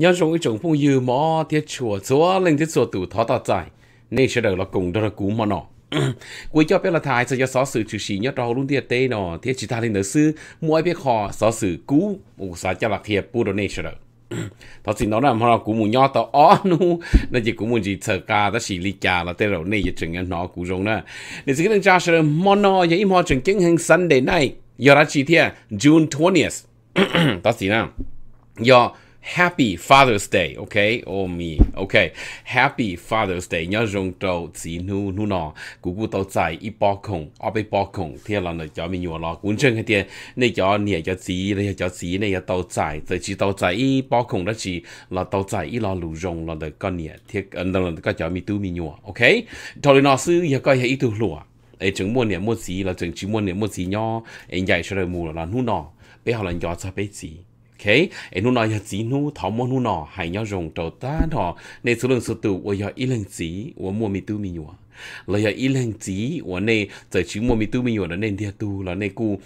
nhớ trong cái chồng phong dư mỏ thiết chùa chúa lên thiết chùa tụ thó ta dài nên sẽ được là cùng đó là cú mà nọ cuối cho biết là thái sẽ cho xó sự chữ sĩ nhớ đó luôn tiết tê nọ thiết chỉ ta lên nữa sư mỗi biết họ xó sự cú ủ xã cho là thiệp bù đồ nên sẽ được thật sự nó là họ cú mù nhỏ tao ó nu nó chỉ cú mù gì sợ ca đó chỉ li cha là tê rồi này giờ chừng nó cú rong nữa để sự cái thằng cha sẽ mono giờ im họ chừng kiến hàng Sunday này giờ là chỉ thiệt June 20th thật sự nào giờ Happy Father's Day, ok? Oh me, ok. Happy Father's Day, nhớ rong trâu chỉ nu nu nọ, cú cú tàu chạy ít bao khổng, ở bên bao khổng, thế là nó cho mình nhiều lo, cuốn chân cái tiền, này cho nè cho chỉ, này cho chỉ, này cho tàu chạy, rồi chỉ tàu chạy ít bao khổng đó chỉ là tàu chạy ít lo lù rong là được con nè, thế anh ờ, đó là có cho mình tu mình nhiều, ok? Thôi nó sư, giờ coi ít tu lùa, ấy chứng mua nè mua chỉ, là chứng chỉ mua nè mua gì nhau, anh dạy cho đời mua, là nu nọ, bây giờ là nhỏ cho bé gì okay e nu no ya zi nu thao mo nu no hai nhau rong to ta no nên số lượng số tử của ya ít leng zi của mua mi tu mi nhua là ya ít leng zi của ne zai chi mua mi tu mi nhua da nên dia tu là ne ku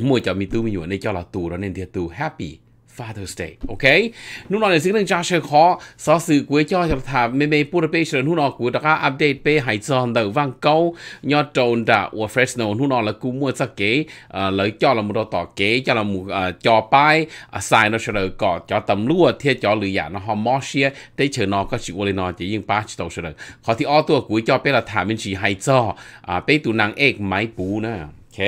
mua cho mi tu mi nhua ne cho là tu đó nên thiệt tu happy Father's Day ok nu nó là xin lên cha sẽ khó sở sự của cho thập thà mê mê bù bê sẽ nu nó của đã update bê hải giòn đầu vang câu nhỏ trồn đã của Fresno nu nó là cú mua sắc kế lấy cho là một đồ tỏ kế cho là một ờ, cho bài xài nó sẽ là có cho tầm lúa thiết cho lười giả nó hòm mò xia để chờ nó có chịu lên nó chỉ riêng ba chỉ đầu sẽ là khó thì ô tua của cho bê là thả mình chỉ hải cho, bê à, tụ năng ếch máy bù nè OK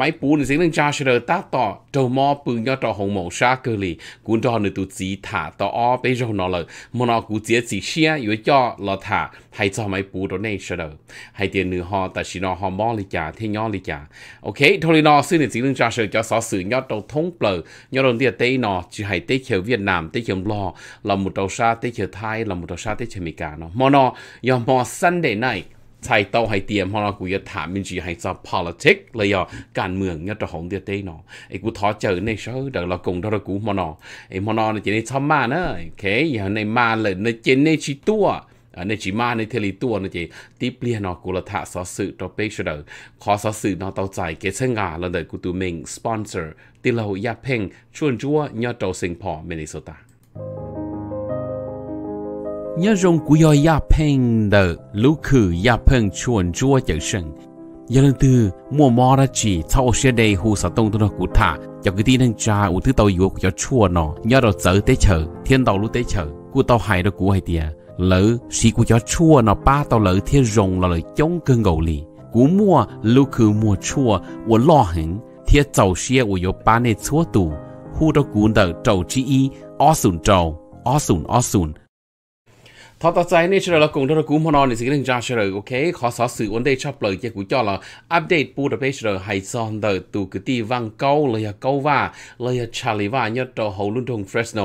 mai pu ni sing cha shi ta to to mo pu yo to hong mo sha ke li ku to ni tu zi tha to o pe jo no le mo no ku zi zi xia yu cho lo thả hay cho mai pu to nei shi de hai tiền nữ ho ta shi no ho mo li cha the nyo li cha OK to li no sin ni sing cha shi cho so sự nyo to thông plơ nyo don dia tế nọ chỉ hay tế kiểu việt nam tế kiểu lo là một đầu sa tế kiểu thái là một đầu sa tế kiểu mỹ cả nó mo no yo mo sunday night ใช่ต้อให้เตรียมเพรเรากูจะถามมินจีให้ซับ politics เลยอ่การเมืองเนี่ยจะของเดียดเนาะไอ้กูท้อเจอในเชื่อเดี๋ยวเรากงเดี๋ยวรากูมโนไอ้มโนในจีนในชอมมาเนอะโอเคอย่างในมาเลยในเจนในชีตัว ในจีมาในเทลีตัวในเจตีเปลี่ยนเนาะกูละทาสอสื่อตัวเป๊กเฉลิมขอสอสื่อเนาะต่อใจเกษตรงาเราเดี๋ยวกูตัวเมงสปอนเซอร์ที่เราอยากเพ่งชวนจัวเนีเย้าสิงห์พอเมนิโซตา nhớ rong của yo ya peng đờ lũ khử ya peng chuồn chua chở sừng giờ lần từ mua mò ra chỉ sau xe đầy hù sở tông tôi nó cụ thả cho cái tin đang cha u thứ tàu yếu cho chua nó nhớ rồi chở tới chở thiên tàu lúc tới chở cụ tàu hải đó cụ hay tiề lỡ xí cụ cho chua nó ba tàu lỡ thiên rồng là lời chống cơn gầu lì cụ mua lúc cứ mua chua u lo hình thiên tàu xe u yếu ba này chúa tù hù đó cụ đờ trầu chi y o sùn trầu o sùn o sùn ทอต่อใจนี่เชื่อเราคงเราคุ้มพอนอนในสิ่งที่จะเชื่อโอเคขอสอสื่อวันเดชอบเลยเจ้ากูจ่อเราอัปเดตปูดเปเชื่อให้ซอนเดอร์ตูกตีวังเก้าเลยเก้าว่าเลยชาลีว่ายอดตัวหูลุ่นทงเฟรชโน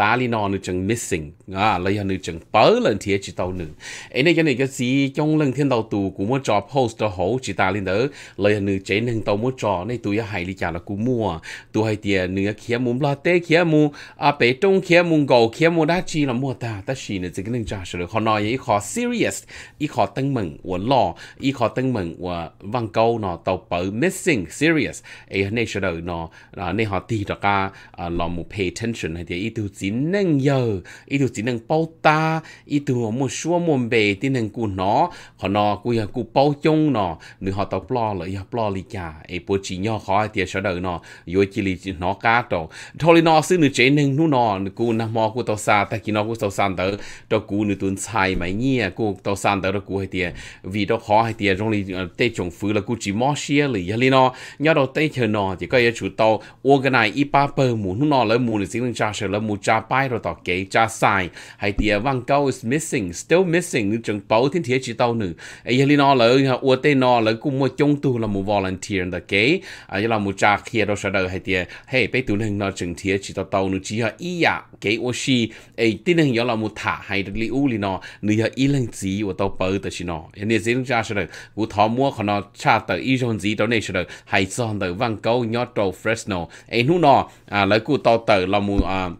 ตาลีนอนนึงจัง missing อ่าเลยนึงจังเปิดเลยที่จิตตัวหนึ่งไอ้นี่ยันนี่ก็สีจงเรื่องเทียนตัวตูกูมั่วจอ post ตัวหูจิตตาลีเดอร์เลยนึงเจนหนึ่งตัวมั่วจอในตัวยาหายลีจ่าเรากูมั่วตัวให้เตียเนื้อเขียมุมลาเต้เขียมูอาเป๋ตงเขียมุงเกาเขียมูด้าจีเรามั่วตาตาชีเนี่ยสิ่งที่จะ啊，是的，可能一个 serious，一个登门我老，一个登门我忘高呢，到保 missing serious，哎，那时候呢，啊，那下地的噶啊，老母 pay attention 那点，一度只能有，一度只能包打，一度我们说我们被只能顾 nó，可能顾要顾包中呢，你下到不了了，要不了理解，哎，不只要好一点时候呢，有几里 nó cá đâu，thôi nó xin được chế năng nó nó, 顾那么顾到啥，但见到顾到啥的，到顾。นูตุนชายไหมเนี่ยกูตัวซานแต่ละกูให้เตียวีดอกขอให้เตียตรงนี้เตะจงฟื้นแล้วกูจีมอเชียหรือยาลีนอยอดเตะเชนอจีก็ยังชุดโตโอกนายอีป้าเปิร์หมูนุ่นนอแล้วหมูหรือสิ่งหนึ่งจ้าเชแล้วหมูจ้าป้ายเราต่อเก๋จ้าทรายให้เตียวังเก้า is missing still missing จงเป้าทิ้งเทียจีโตหนึ่งไอ้ยาลีนอเลยฮะโอเตนอเลยกูมัวจงตัวละหมู volunteer แต่เก๋ไอ้เราหมูจ้าเคียเราเสดอให้เตียเฮ้ไปตัวหนึ่งนอจงเทียจีโตโตหนึ่งจีฮะอียะเก๋โอชีไอ้ที่หนึ่งยอดเราหมูถ่าให้ลิอู u li nó nữ ya y lần gì của tao bơ tới chỉ nó em nè dễ ra sẽ được của thọ mua khi nó cha tới y rồi gì đó này sẽ được hay son tới văng câu nhót trâu Fresno anh nu nó à lấy cụ tao tới là mu à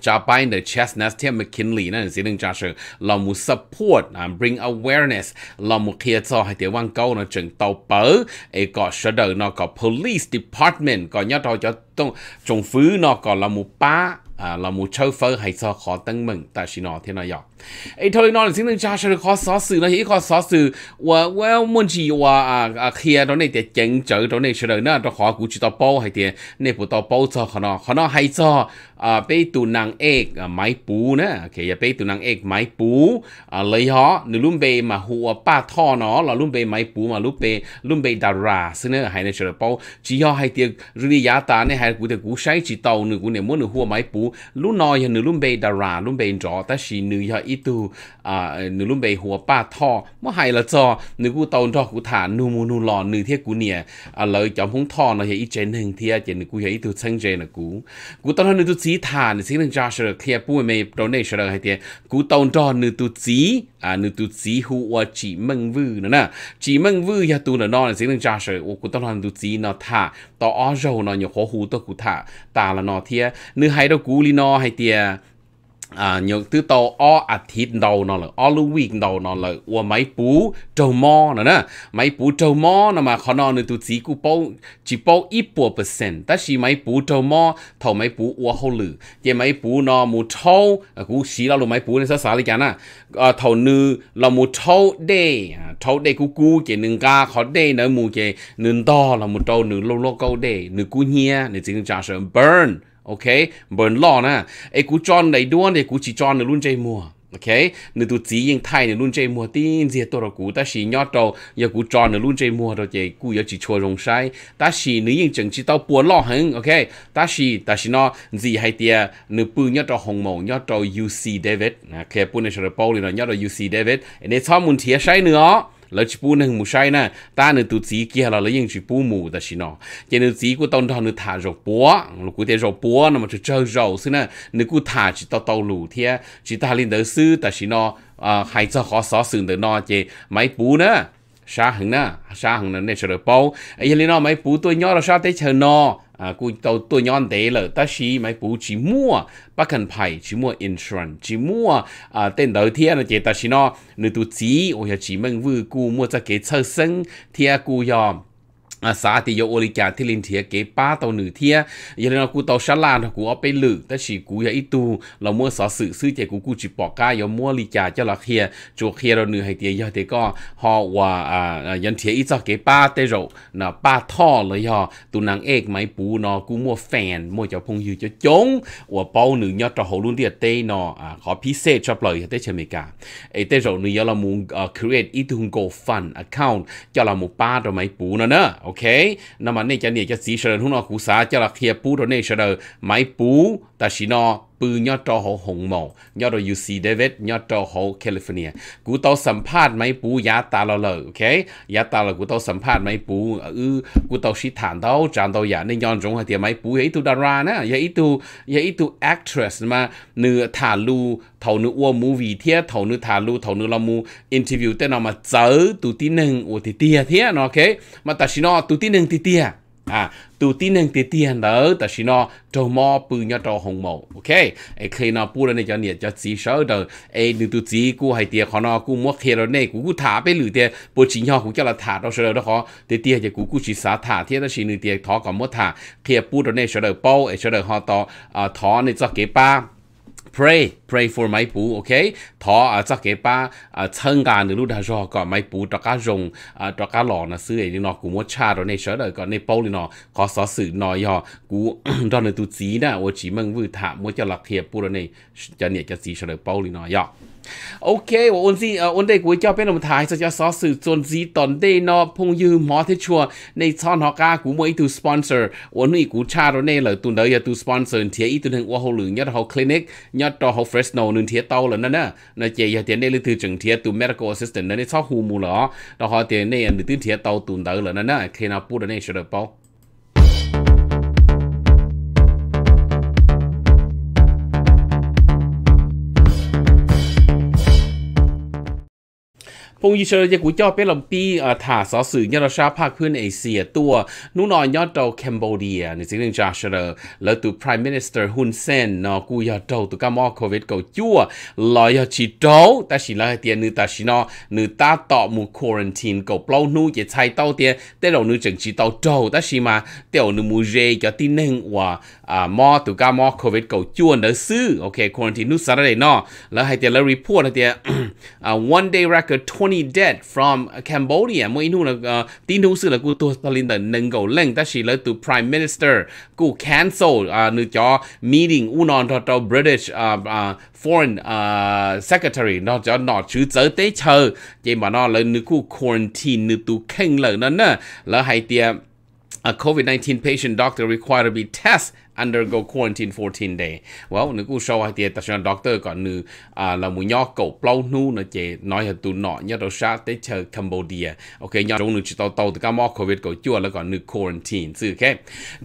Japan the Chestnut Tim McKinley na zin ding jashu la support and bring awareness la mu khia cho hai tiểu wang câu nó chừng tàu bớ e có sở đời nó có police department có nhớ tàu cho tông trong phứ nó có là mu pa là mu chauffeur hay cho khó tăng mừng ta xin nó ไอ้ทอริโน่สิ่งหนึ่งชาชลขอสอสื่อนะฮีขอสอสื่อว่าว่ามันชีว่าอ่าอาเคลียร์ตรงนี้เดี๋ยวเจ๋งเจอตรงนี้เฉลยนะต้องขอกูจิตต่อโป้ให้เดี๋ยวในปุตต่อโป้ซอขนอขนอดให้จออ่าไปตุนังเอกไม้ปูนะโอเคอย่าไปตุนังเอกไม้ปูอ่าเลยฮะนี่ลุ่มเบย์มาหัวป้าท่อเนาะลุ่มเบย์ไม้ปูมาลุ่มเบย์ลุ่มเบย์ดาราซึ่งเนี่ยให้ในเฉลยโป้จีฮะให้เดี๋ยวรีดยาตาเนี่ยให้กูเดี๋ยวกูใช้จิตต่อหนึ่งกูเนี่ยมั่นหัวไม้ปูลุ่มนอ้อย่เนี่ยลุ่มเบย์ดาราลุ่มเบย์จอแต่ช itu à nữ luôn bị หัวป้าท่อมื่อไหร่ละจอนึกูตอนท่อกูถานนูมูนูหลอนนึเทียกูเนี่ยอ่าเลยจอมพงท่อเนาะเฮียอีเจนหนึ่งเทียเจนกูเฮียอีตัวเชิงเจนกูกูตอนท่อนึกูจีถานนึสิ่งนึงจ้าเชื่อเคลียร์ปุ้ยไม่ตอนนี้เชื่อให้เทียกูตอนท่อนึกูจีอ่านึกูจีหัวจีมึงวื้อนะนะจีมึงวื้อยาตัวเนาะสิ่งนึงจ้าเชื่อกูตอนท่อนึกูจีเนาะท่าต่ออ้อโจเนาะอย่าขอหูตัวกูท่าตาละเนาะเทียนึกให้ตัวกูลีเนาะให้เทีย啊，有知道哦啊，天道那了，哦路วิ่ง道那了，我买布周末了呢，买布周末那么可能你都只顾包只包一百 percent，但是买布周末头买布我好了，也买布那木抽，啊，古洗了路买布那啥啥哩讲呐，啊，头呢那木抽的，抽的古古给人家好的那木给人多那木抽人老老高的，你古捏你只能加上 burn。ok bờn lo na ai cú chọn này đua này cú chỉ chọn luôn chơi mua ok nữ tụ chỉ yên thay nữ luôn chơi mua tin gì tôi rồi cú ta xì nhót đầu giờ cú chọn nữ luôn chơi mua rồi chị cú giờ chỉ chua rong sai ta xì nữ yên chẳng chi tao buồn lo hơn ok ta xì ta xì nó gì hay tia nữ bự nhót đầu hồng màu nhót đầu UC David ok bữa nay sẽ bao liền nhót đầu UC David nên sau muốn thiệt sai nữa lỡ chỉ bu nâng mù sai nè ta nửa tụ chỉ kia là lỡ yên chỉ bu mù đó xí nó chỉ nửa chỉ của tông thằng nửa thả rổ búa lúc cụ thể rổ búa nó mà chỉ chơi rổ xí nè nửa cụ thả chỉ tao tao lù thế chỉ ta lên đỡ sư đó xí nó à hay cho khó xóa sừng đỡ nó chỉ máy bu nữa sa hằng na sa hằng na nên sờ bao ấy lên nó mấy bú tôi nhỏ là sa tới chờ nó à cú tàu tôi nhon tế là ta xí mấy bú chỉ mua bắt cần phải chỉ mua insurance chỉ mua à tên đầu tiên là chỉ ta xí nó nếu tu chỉ ôi chỉ mình vừa cú mua cho cái sơ sinh thì cú yom à xã thì yêu oli cả thì liên thiệt cái ba tàu nữ thiệt giờ nên cụ tàu sán lan cụ ở bên lử ta chỉ cụ ya ít tu là mua sở sự sư chế cụ cụ chỉ bỏ cả giờ mua li cả cho là kia chỗ kia rồi nữ hay thiệt giờ thì có họ và à nhân à, thiệt ít cho cái ba tê rồi là ba thọ rồi họ tụ nàng ếch máy bù nó cụ mua fan mua cho phong yêu cho chống và bao nữ nhớ à, à, cho hồ luôn thiệt tê nó à có phí xe cho lời tê chơi mỹ cả ấy tê rồi nữ giờ là muốn ờ, create ít tu hùng go fund account cho là một ba rồi máy bù nó nữa OK nó mà nên cho nè cho xí sờ nó cú xá cho là kia bú rồi nè sờ máy bú ta xí nó ปือย่อจอหหงหมองย่อโดยูซีเดวิดย่อจอหแคลิฟอร์เนียกูต้องสัมภาษณ์ไหมปูยาตาเราเลยโอเคยาตาเรากูต้องสัมภาษณ์ไหมปูเออกูต้องชิฐานเต้าจานเต้าอย่าในย้อนจงหาเตียไหมปูอย่าอีตูดารานะอย่าอีตูอย่าอีตู actress มาเนื้อฐานลูเท่านื้ออ้วมูวีเทียเท่านื้อฐานลูเท่านื้อละมูอินทิวิวเต้นเอามาเจอตูที่หนึ่งโอ้ตีเตียเทียเนาะโอเคมาตัดชินอตูที่หนึ่งตีเตียอ่ะ tu tin hàng tiền tiền đó ta chỉ nó trâu mò bự nhau trâu hồng mộ, ok ấy khi nó bự lên này cho nhiệt cho chỉ sợ đó ấy nếu tu chỉ cú hay tiền khó nó cú mua khi rồi này cú cú thả bên lử tiền bố chỉ nhau cú cho là thả đâu sợ đó khó tiền tiền thì cú cú chỉ xả thả thế đó chỉ nửa tiền thọ còn mua thả khi bự rồi này sợ đời bao ấy sợ đời họ to à ờ, thọ này cho kế ba pray pray for my boo okay ทออ่าจจะเก็บป้าอ่าเชิงการหรือรูดาจอก็ไม่ปูตระกาจงอ่าตระกาหล่อนะซื้อไอ้นี่เนาะกูมดชาตัวในเชิดเลยก็ในเป้ลี่ยเนาะขอสอสื่อหน่อยย่อกูตอนในตุ้จีนะโอชิมึงวืดถามมดจะหลักเทียบปูตัวในจะเนี่ยจะสีเฉลยเป้ลี่ยเนาะย่อ ok và ôn gì ờ, ôn đây cuối cho bên đồng thái sẽ cho xóa sự chôn gì tòn đây nó phong mỏ thế chùa này cho nó ca của mỗi tu sponsor ôn này của cha đó này là tụi đấy sponsor thì ít tụi hàng qua hồ lử nhất hồ clinic nhất đó hồ fresno nên thiệt tàu là nó nè nó chỉ giờ tiền đây là từ trường thiệt tụi medical assistant nó này sau hù mù lỏ đó này là từ thiệt tàu tụi đấy là nó nè khi nào bù đó พงยิเชอร์ยากุจ่อเป็นลำปีอ่าถาสอสื่อยอดชาภาคพื้นเอเชียตัวนู่นนอยยอดเดาแคนเบเดียในสิ่งหนึ่งจาเชอร์แล้วตัว prime minister ฮุนเซนนอกูยอดเดาตัวกามอโควิดเก่าจั่วลอยยอดชีโดแต่สิละเตียนนึตาชินอนึตาต่อมูควอรันทีนเก่าเปล่านู่จะใช้เต้าเตียแต่เรานึจึงชีเต้าโดแต่สิมาเตียวนึมูเรยอดที่หนึ่งว่าอ่ามอตัวกามอโควิดเก่าจั่วเนื้อซื้อโอเคควอรันทีนนู่สาระเดนอแล้วให้เตียแล้วรีพอร์ตให้เตียอ่า one day record 20 only dead from Cambodia mo inu là ờ, tin thu sự là cô tu talin da nâng go lên. ta shi la từ prime minister cô cancel ờ, nu cho meeting unon to to british ờ, foreign secretary nó cho nó chữ giới tế chờ chỉ mà nó là nữ ku quarantine nữ tu khen lợ nó nè là hay tiệm a COVID-19 patient doctor required to be tested undergo quarantine 14 day well nếu cô show hay tiệt ta sẽ doctor còn nữ à là muốn nhỏ cậu plau nu nó chế nói là tu nọ nhớ đâu sát tới chờ Cambodia ok nhỏ trong nữ chỉ tàu tàu từ cam covid cậu chua là còn nữ quarantine chứ ok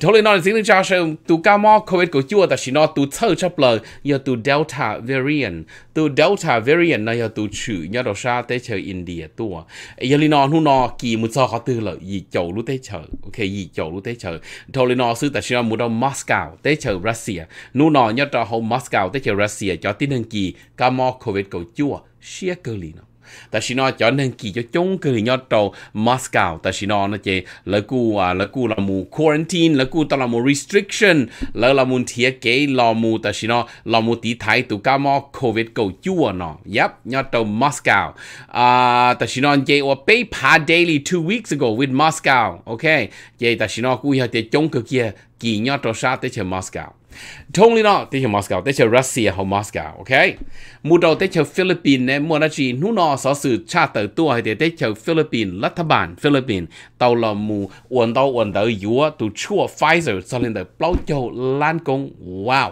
thôi nói xin được chào xem tụ cam covid cậu chua ta chỉ nói tụ thơ chấp lời giờ tụ delta variant tụ delta variant này giờ tụ chữ nhớ đâu sát tới chờ India tu. giờ lý nó nu nó kỳ một sao khó tư là gì chậu lúc tới chờ ok gì chậu lúc tới chờ thôi lý nó sư ta chỉ nói một đâu Moscow Moscow tới Russia nu nọ nhớ cho hậu Moscow tới chờ Russia cho tin hơn kỳ covid cầu chua xia แต่ชินอจอนึงกี่จะจงคือญอโตมอสกาวแต่ชินอนะเจแล้วกูอ่าแล้วกูละมูควอนตีนแล้วกูตละมู restriction แล้วละมูเทียเกลอมูแต่ชินอละมูตีไทยตุกามอโควิดกูจั่วเนาะยับญอโตมอสกาวอ่าแต่ชินอเจว่าไปพา daily two weeks ago with Moscow okay เจแต่ชินอกูอยากจะจงคือเกียกี่ญอโตชาติเชมอสกาว Totally not te Moscow, te Russia ho Moscow, OK. Mu đầu te Philippines ne mu na chi nu no so sự cha tờ tua hay te Philippines lát thà bản Philippines tàu là mù, uẩn tàu uẩn tàu yếu tu chua Pfizer cho lên tờ bao châu lan công wow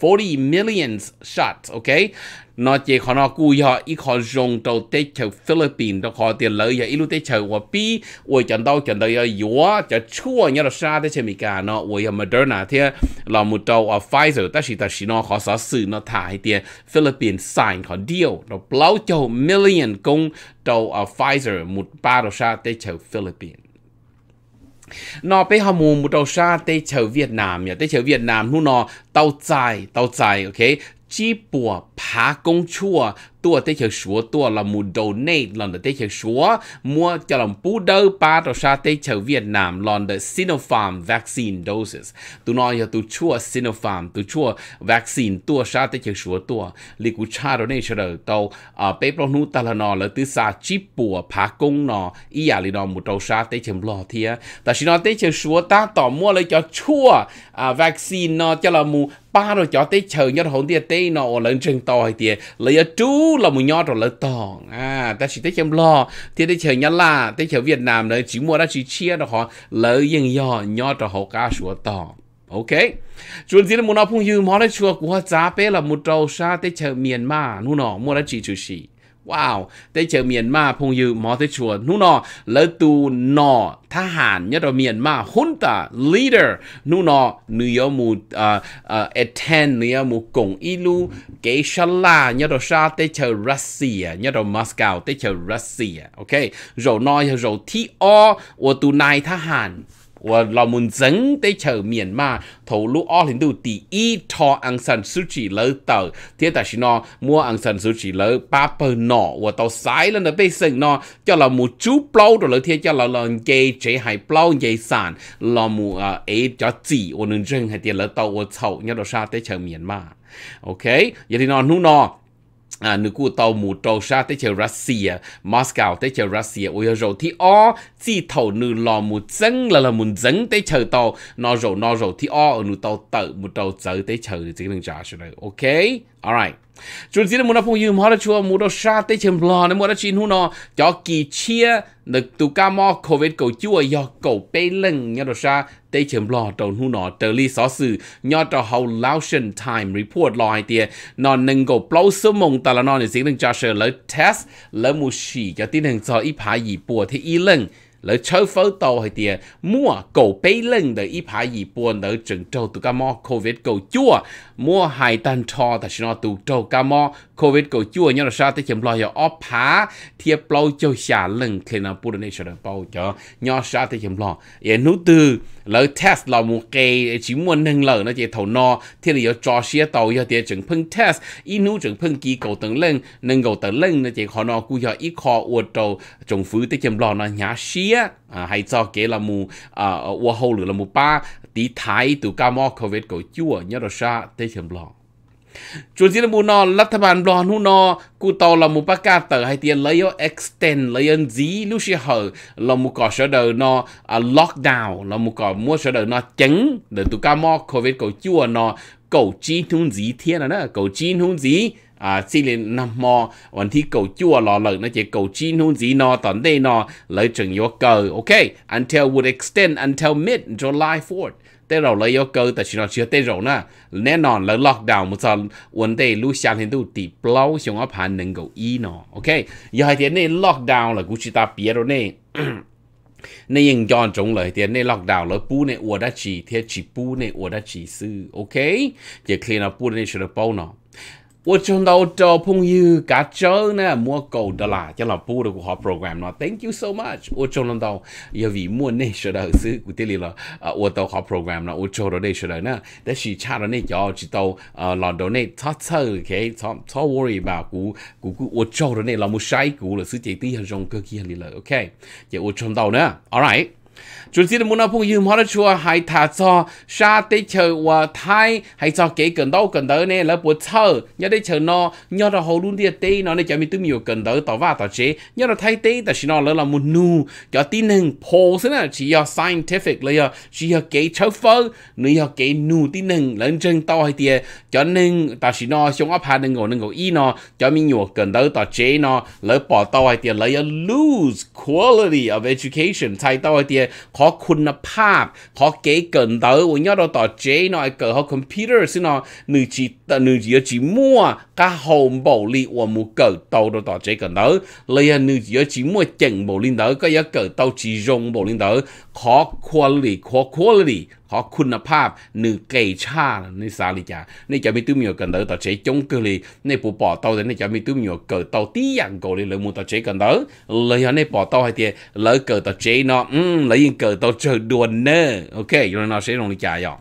40 million shots, okay? nó chỉ khó nó cú họ ít khó dùng đầu tế chờ Philippines đó khó tiền lợi giờ ít lúc tế chờ của bi ôi chẳng đâu chẳng đâu yếu chả chua nhớ là xa tế chờ mỹ cả nó ôi giờ Moderna thì là một đầu ở à, Pfizer ta chỉ ta chỉ nó khó sở sự nó thả hay tiền Philippines sign khó deal, nó bao nhiêu million công đầu ở à, Pfizer một ba đầu xa tế cho Philippines nó bây giờ mù một đầu xa tới chờ Việt Nam nhỉ tới chờ Việt Nam nu nó tàu dài tàu dài ok chỉ bùa phá công chua tua tế chờ súa tua là mù đồ nê lần đầu tế chờ súa mua cho lòng bú đơ ba đầu sa tế chờ Việt Nam lần đầu Sinopharm vaccine doses tu nói cho tu chua Sinopharm tu chua vaccine tua sa tế chờ súa tua lì cú cha đồ nê chờ đợi tàu à bê bông nu ta là nó là tứ sa chip bùa phá công nó ý à lì nó mù đồ sa tế chờ lo thia ta xin nó tế chờ súa ta tỏ mua lấy cho chua à vaccine nó ờ, cho là mù ba đầu cho tế chờ nhất hồn tia tế nó lần trên to hay lấy ở chú là một nho trở lại tòng à ta chỉ thấy chăm lo thì thấy chờ nhân là tới chờ Việt Nam nữa chỉ mua đã chỉ chia đó họ lợi dân nhỏ nho trở họ cá sủa tòng ok chuẩn gì là muốn nói phong yêu mà nó chua của giá bé là một trâu sa tới chờ miền mà nu nọ mua đã chỉ chủ sĩ Wow, tới chờ miền phong như mò tới chùa nú nọ lỡ tu nọ tha hàn nhất là miền ma hôn leader nú nọ nữ yếu mù attend nữ yếu mù ilu kế sá la nhất tới chờ Russia nhất là Moscow tới chờ Russia ok rồi nói rồi thi o tu này tha hàn 我老们真得求面嘛，头路二零度第一套昂山素季楼到，第但是呢，摸昂山素季楼八本呢，我到晒了那背身呢，叫老母猪包的了天叫老老给这还包给散，老母啊哎叫鸡，我能真还点了到我操，你到啥得求面嘛？OK，也得呢，努呢。à, nữ cụ tàu mù trâu sa tới chờ Russia, Moscow tới chờ Russia, ôi rồi thì o chỉ tàu nữ lò mù dân là là mù dân tới chờ tàu, nó rồi nó rồi thì o ở nữ tàu tự mù tàu chờ tới chờ chỉ đừng trả rồi, ok, alright chúng chỉ là muốn phong yếm họ là chúa muốn đâu sa tê chìm lò nên muốn nó chín hú nó cho kỳ chia được tu ca mò covid cầu chúa do cầu bê lưng nhớ đâu sa tê chìm lò trầu hú nó trở li xó sự nhớ trầu hậu Laotian time report lò hai tia nó nâng cầu plau số mông tà là nó này diễn đừng cho sơ lấy test lấy mù xì cho tin hàng cho ít phá gì bùa thì y lưng lỡ châu phở tàu hay tiền mua cổ bê lưng để ít phải gì buồn để chừng trâu tụ cá mò covid cầu chua mua hai tan cho ta xin nó tụ trâu cá mò covid cầu chua nhớ là sao tới chấm lo giờ phá thiệp lâu châu xả lưng khi nào buồn này sẽ được bao giờ nhớ sao tới chấm lo vậy nút từ แล้ว test เรามูเกยชิมวันหนึ่งเลยนะเจ้าทนอที่เราจอเสียตัวเดี๋ยวจึงเพิ่ง test อีนู้จึงเพิ่งกี่เก่าตึงเล่งหนึ่งเก่าตึงเล่งนะเจ้าขอนอกูอยากอีคออวดตัวจงฟื้นที่จำลองนะหยาเสียอ่าให้จอเกเรามูอ่าวัวหูหรือเรามูป้าตีท้ายตัวกามอโควิดเก่าจั่วเนี่ยเราชาที่จำลองจุดที่มูนอรัฐบาลรอนหูนอกูตอลมูปากาเตอให้เตียนเลยเอ็กซ์เทนเลยนจีลูชิเหอลมูก่อเสดอนอล็อกดาวน์ลมูก่อมัวเสดอนอจังเดินตุกามอโควิดกูจั่วนอกูจีนทุนจีเทียนนะกูจีนทุนจีอ่าสิเลนนำมอวันที่กูจั่วรอเลยนะเจกูจีนทุนจีนอตอนเดนอเลยจึงยกเกอโอเค until would extend until mid July 4th tế rồi lấy yêu cầu tại chỉ chưa tế rồi na, nè nọ là lockdown một giờ vấn đề lúc sáng thì tôi đi blow xong áp hành nâng cầu y nọ ok giờ hai tiền này lockdown là cũng chỉ ta biết rồi nè nên yên chọn chúng lời tiền này lockdown đảo lời bu này ua đã chỉ thế chỉ bu này ua đã chỉ sư ok giờ clean up bu này sẽ được bao nọ 我仲到做朋友加州呢，摸狗的啦，叫老布的好 program 咯，Thank you so much。我仲到有 vì mua này sửa đầu sư của tiền là à, tôi học program là tôi cho đó đây sửa đầu nè, để chỉ cha đó này cho chỉ tàu à, là đó này thắt thơ cái thọ thọ worry about cú cú cú tôi cho đó này là một sai cú là sư chỉ tí hơn trong cơ kia này là ok, chỉ tôi trong tàu nữa, alright muốn nói yếm hay hay thả cho cho cho cho sa tế hoa thay thơ nhớ nhớ nhớ nó nó nó là là là hồ luôn chế chỉ một nu phổ 主持人们朋友们说，还他说，下地球我太还说给更多更多呢，那不错，要地球呢，要到好多的地呢，你前面都没有更多到话到这，要到太地，但是呢，那那么努，要技能破身呢，只要 scientific à, chỉ nu chân to cho nên ta chỉ nó chúng áp hai ngồi ngồi y nó cho mình nhiều cần đó ta chế nó lỡ bỏ tao hay tiền lấy lose quality of education thay tao hay tiền ขอคุณภาพขอเก๋เกินเต๋อวันนี้เราต่อเจหน่อยเกิดเขาคอมพิวเตอร์สิเนาะหนึ่งจีหนึ่งจีจีมั่วก็โฮมบอลลีว่ามูเกิดโตเราต่อเจเกินเต๋อเลยหนึ่งจีจีมั่วเจ๋งบอลลีเต๋อก็ยังเกิดโตจีรงบอลลีเต๋อขอคุณภาพขอคุณภาพขอคุณภาพหนึ่งเกยชาในสาลิจาในจะมีตัวมียูกันเดอต่อเชจงเกลีในปู่ปอเตาในจะมีตัวมียูเกิดเตาตีอย่างเกลีเลยมูต่อเชกันเดอเลยในปอเตาให้เตียเลยเกิดต่อเชเนาะอืมเลยยิ่งเกิดเตาเจอดวนเนอโอเคอยู่ในนอเชลงลิจายอย่าง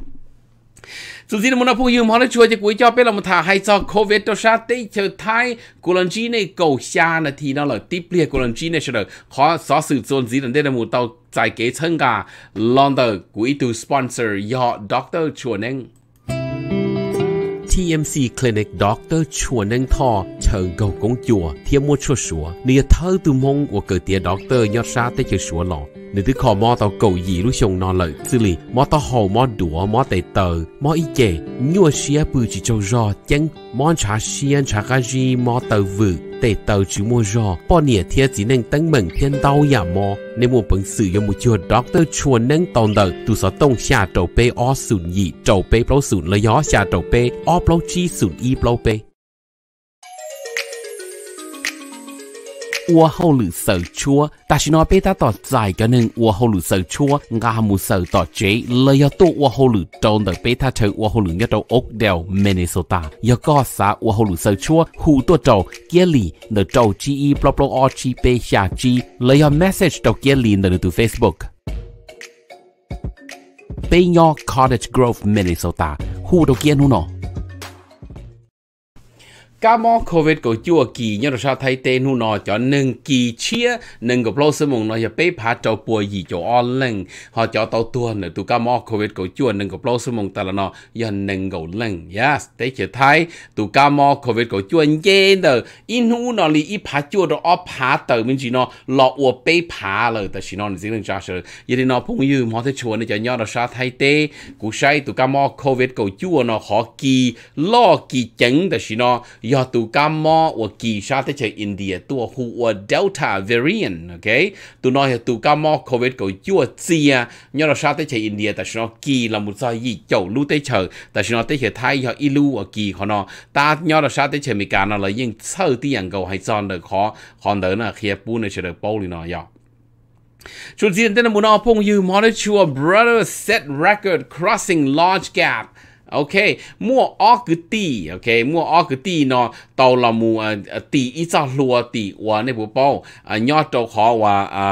สุดที่มุนพูดยืมฮอนช่วยจะกุยจอเป็นรลมทาให้จอโควิดตัวชาติเชอไทยกุลันจีในเกาชานาทีนั่นหลยติเปลี่ยนกุลันจีในเฉลยขอสอสืบโซนสีนั่นได้หมูเต่า在给参加 London 贵度 sponsor 要 Doctor 楚能。TMC Clinic Doctor Chua Nang Tho chờ cầu công chùa thiên mua chua sủa nếu thơ từ mong của cử tiệt Doctor nhớ ra tới chơi sủa lọ nếu thứ khó tao cầu gì lúc xong nó lợi xử lý mò tao hầu mò đũa mò tay tờ mò y chè nhua xia bự chỉ châu rò chăng mò trà xiên trà gà gì mò tờ vự แต่ตาจูโมจอปอนี่เทียจีนังตั้งเหม่งเทียนเตาอย่ามอในมุมปังสื่อยมุจวดด็อกเตอร์ชวนนั่งตอนเดิมตุสต้องชาโจเปอสูนยีเี่าเปเปล่าสูนเลย้อชาโจเปอเปล่าจีสูนอีเปล่าเป chua, chua, ta nói được 我后路手错，但是呢，被他到在个人我后路手错，俺冇手到这，了要到我后路中的被他从我后路要到 Oakdale Minnesota，要搞啥我后路手错，好多州这里那州 G E blah blah R G 被下 G，了要 message 到这里那都 Facebook。Bay Cottage Grove Minnesota, Minnesota，好多见呢。cá mò covid của chùa kỳ nhớ sao thay tên hù nó cho nâng kỳ chia nâng gặp lâu sớm mùng nó giờ bế phá trâu bùa gì cho on lưng họ cho tàu tua nữa tụ cá mò covid của chùa nâng gặp lâu sớm mùng ta là nó giờ nâng gầu lưng yes thế chỉ thay tụ cá mò covid của chùa dễ đờ in hù nó li ít phá chùa đó ó phá tàu mình chỉ nó lọ ua bế phá rồi ta chỉ nó là riêng lưng cho sợ giờ thì nó phong yêu họ thế chùa này cho nhớ sao thay tê cụ say tụ cá mò covid của chùa nó họ kỳ lo kỳ chấn ta chỉ nó yo tu cam mo wa ki sha te che india tu hu wa delta variant okay tu no he tu cam mo covid ko chua chia nyo ra sha te che india ta shno ki la mu sa yi chou lu te che ta shno te che thai yo i lu wa ki kho no ta nyo ra sha te che mi ka na la yin chau ti yang go hai son de kho khon de na khia pu ne che de pou li no yo Chủ tiên tên là muốn ở phong you monitor brother set record crossing large gap โอเค มั่วออกตีโอเค มั่วออกตีเนาะตอละมูตีอีซาลัวตีวาในบุปออ่ะยอดตอขอว่าอ่า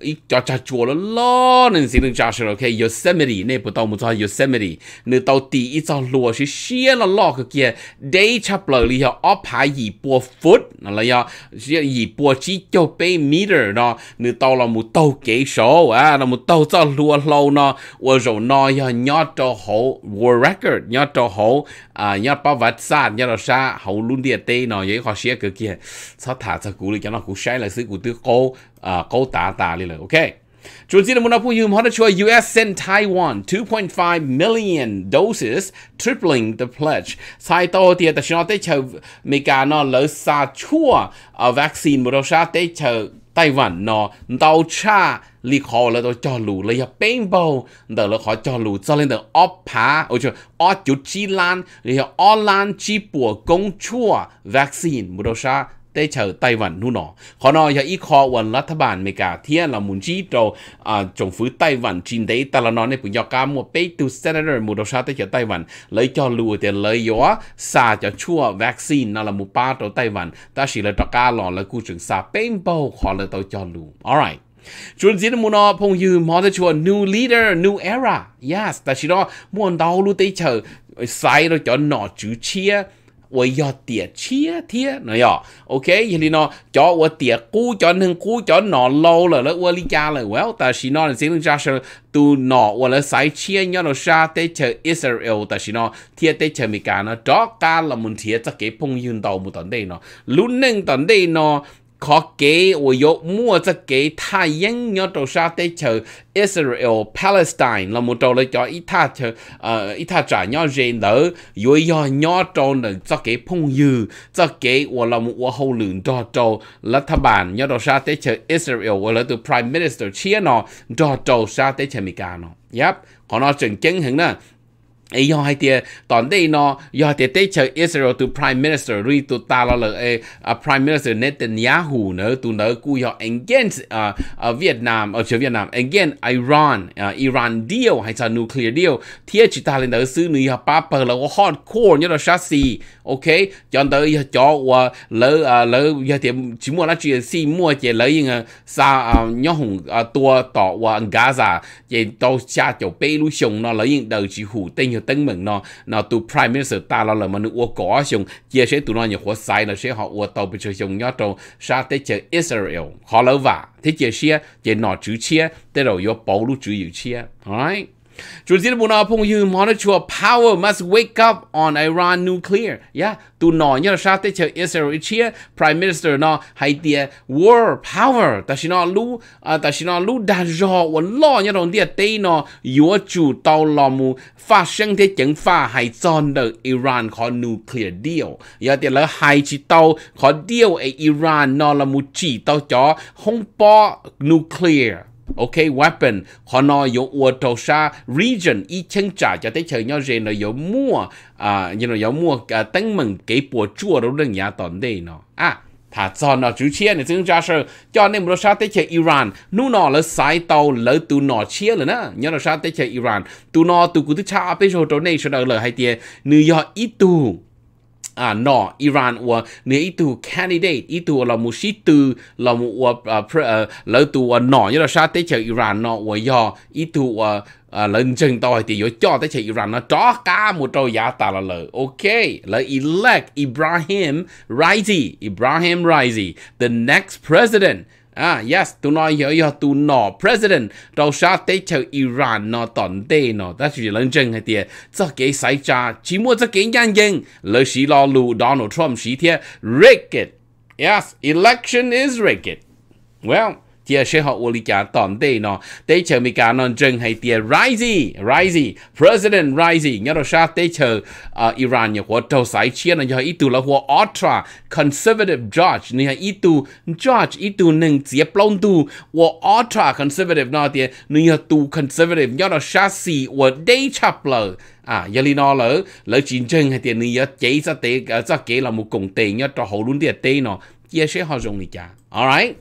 一叫叫叫了老能谁能驾驶了？OK Yosemite 那不到么子 Yosemite，那到第一张路是写了老个个 day chapter 里要二排一波 foot，那了要是一波几九百 meter 呢？你到了么到给手啊？那么到这路路呢？我就那要要到好 world record，要到好啊，要把 vật xa 要到啥好论点对呢？也好写个个，他他这鼓里讲那鼓晒了是鼓的高。uh, câu tả tả đi rồi ok Chúng ta muốn nói dùng họ đã cho US send Taiwan 2.5 million doses tripling the pledge. Sai to thì ta sẽ nói tới chờ Mỹ cả nó lỡ xa chua ở vaccine mà đâu xa tới chờ Taiwan nó đau cha lý khó là tôi cho lù lấy hợp bên bầu đó là khó cho lù cho lên được ọ phá ôi chứ ọ chút chi lan lý ọ lan chi bùa công chua vaccine mà đâu xa ได้เฉยไต้หวันนู่นหนอขอนอยาอีคอวันรัฐบาลเมกาเทียเรามุนจีโตอ่าจงฟื้นไต้หวันจีนได้ตะละนอนในปุ่นยอกามัวเป้ตูเซนเตอร์มูดชาได้เฉยไต้หวันเลยจอลูเตเลยยัวซาจะชั่ววัคซีนนั่นละมูป้าตัวไต้หวันแต่สิเลยตะกาหลอนแล้วกูจึงซาเป้งเป้าขอเลยตัวจอลู alright จุนจีนมูนอพงยืมมอจะชวน new leader new era yes แต่ชิโร่มวนดาวรู้ได้เฉยไซเราจะหนอจื้อเชีย我要点切贴，那要 OK，因为呢，叫我点股，叫能股，叫拿老了了，我理解了。Well，但是呢，这种假设都拿我了塞切，要了啥得去 Israel，但是呢，贴得去美国呢，找家了问题，这给朋友到不到那呢，路能到那呢。có kế và yếu mua ra kế thay yên nhớ đồ xa tế chờ Israel Palestine là một trò lời cho ít tha chờ ít ờ, tha trả nhớ rẻ lỡ yếu yếu nhớ trò nền cho kế phong dư cho kế và là một và hậu lượng trò trò là thà bản nhớ đồ xa tế chờ Israel và là từ Prime Minister chia nó trò trò xa tế chờ Mỹ cả nó Yep, họ nói chừng chứng hình nè ไอ้ยอให้เตียตอนได้นอยอให้เตียเตเชอิสราเอลตู prime minister รีตูตาลเลยเออ prime minister เนตันยาหูเนอตูเนอกูยอ against อ่าเวียดนามเออเชียเวียดนาม against Iran อ่า Iran deal ให้ซา nuclear deal เทียจิตาเลยเนอซื้อนี่ยป้าเปิดแล้วก็ hard core เนี่ยเราชัดสีโอเคจอนเตอยจอว่าเลยอ่าเลยยอเตียชิมัวละจีซีมัวเจเลยยังซาอ่ายอหงอ่าตัวต่อว่ากาซาเจโตชาเจ้าเปรุชงเนาะเลยยังเดอจีหูเต็ง nhiều tân mừng nó nó tu prime minister ta là là mình uo có xong chia sẻ tụi nó nhiều khó sai là sẽ họ uo tàu bị chơi xong nhớ trong sa tế chơi Israel họ lâu vả thế chia sẻ chia nó chữ chia tế rồi yếu bảo lúc chữ yếu chia alright Jurzir buna pung yu monitor power must wake up on Iran nuclear. Yeah, tu no là sa te chờ Israel chia prime minister nó hay tia war power. Ta xin nó lu à, ta xin no lu da jo wan lo nhớ đồng tia te nó yu chủ tàu lo mu phát sinh thế chứng phá hay chọn được Iran có nuclear deal. Ya tia là hay chỉ tàu có deal ở Iran no là mu chỉ tàu cho không bỏ nuclear ok weapon họ nói yo ua tàu sa region y chân trả cho tới chơi nhau rồi nó yo mua à như nó yo mua à tăng mừng cái bộ chua đâu đừng nhà tòn đây nó à thà cho nó chú chia này chúng ta sợ cho nên một sa tới chơi Iran nu nó là sai tàu lỡ tu nó chia rồi nè nhớ nó sa tới chơi Iran tu nó tu cứ thứ cha à, bây giờ chỗ này sẽ đợi lời hai tiền nữ ít tụ à nó Iran và nếu ý tu candidate ý tu là một sĩ tu là một à, à lỡ tu nó như là sao tới chờ à, Iran nó và do ý tu à lần chân tôi thì yo cho tới chờ Iran nó cho cả một trâu giá ta là lỡ ok lỡ elect Ibrahim Raisi Ibrahim Raisi the next president à yes tu nói giờ giờ tu nó president đầu sa tế cho Iran nó tận tế nó đó chỉ lần chân hay tiệt cho cái sai cha chỉ mua cho cái nhân dân lời sĩ lo lù Donald Trump sĩ thiệt rigged yes election is rigged well tia sẽ học vô lý cả tòn tê nó tê chờ mì cả non chân hay tia risey risey president risey nhớ đâu sao tê chờ ờ, Iran nhớ của trâu sải chia nó nhớ ít tu là của ultra conservative George nhớ ít tu judge ít tu nâng chia plon tu của ultra conservative nó tia nhớ tu conservative nhớ đâu sao si của day chapler à giờ li nó lỡ lỡ chiến tranh hay tiền nhớ chế ra tế ra ờ, kế là một cùng tê nhớ cho hậu luôn tiền tê nó chia sẻ họ dùng đi cả alright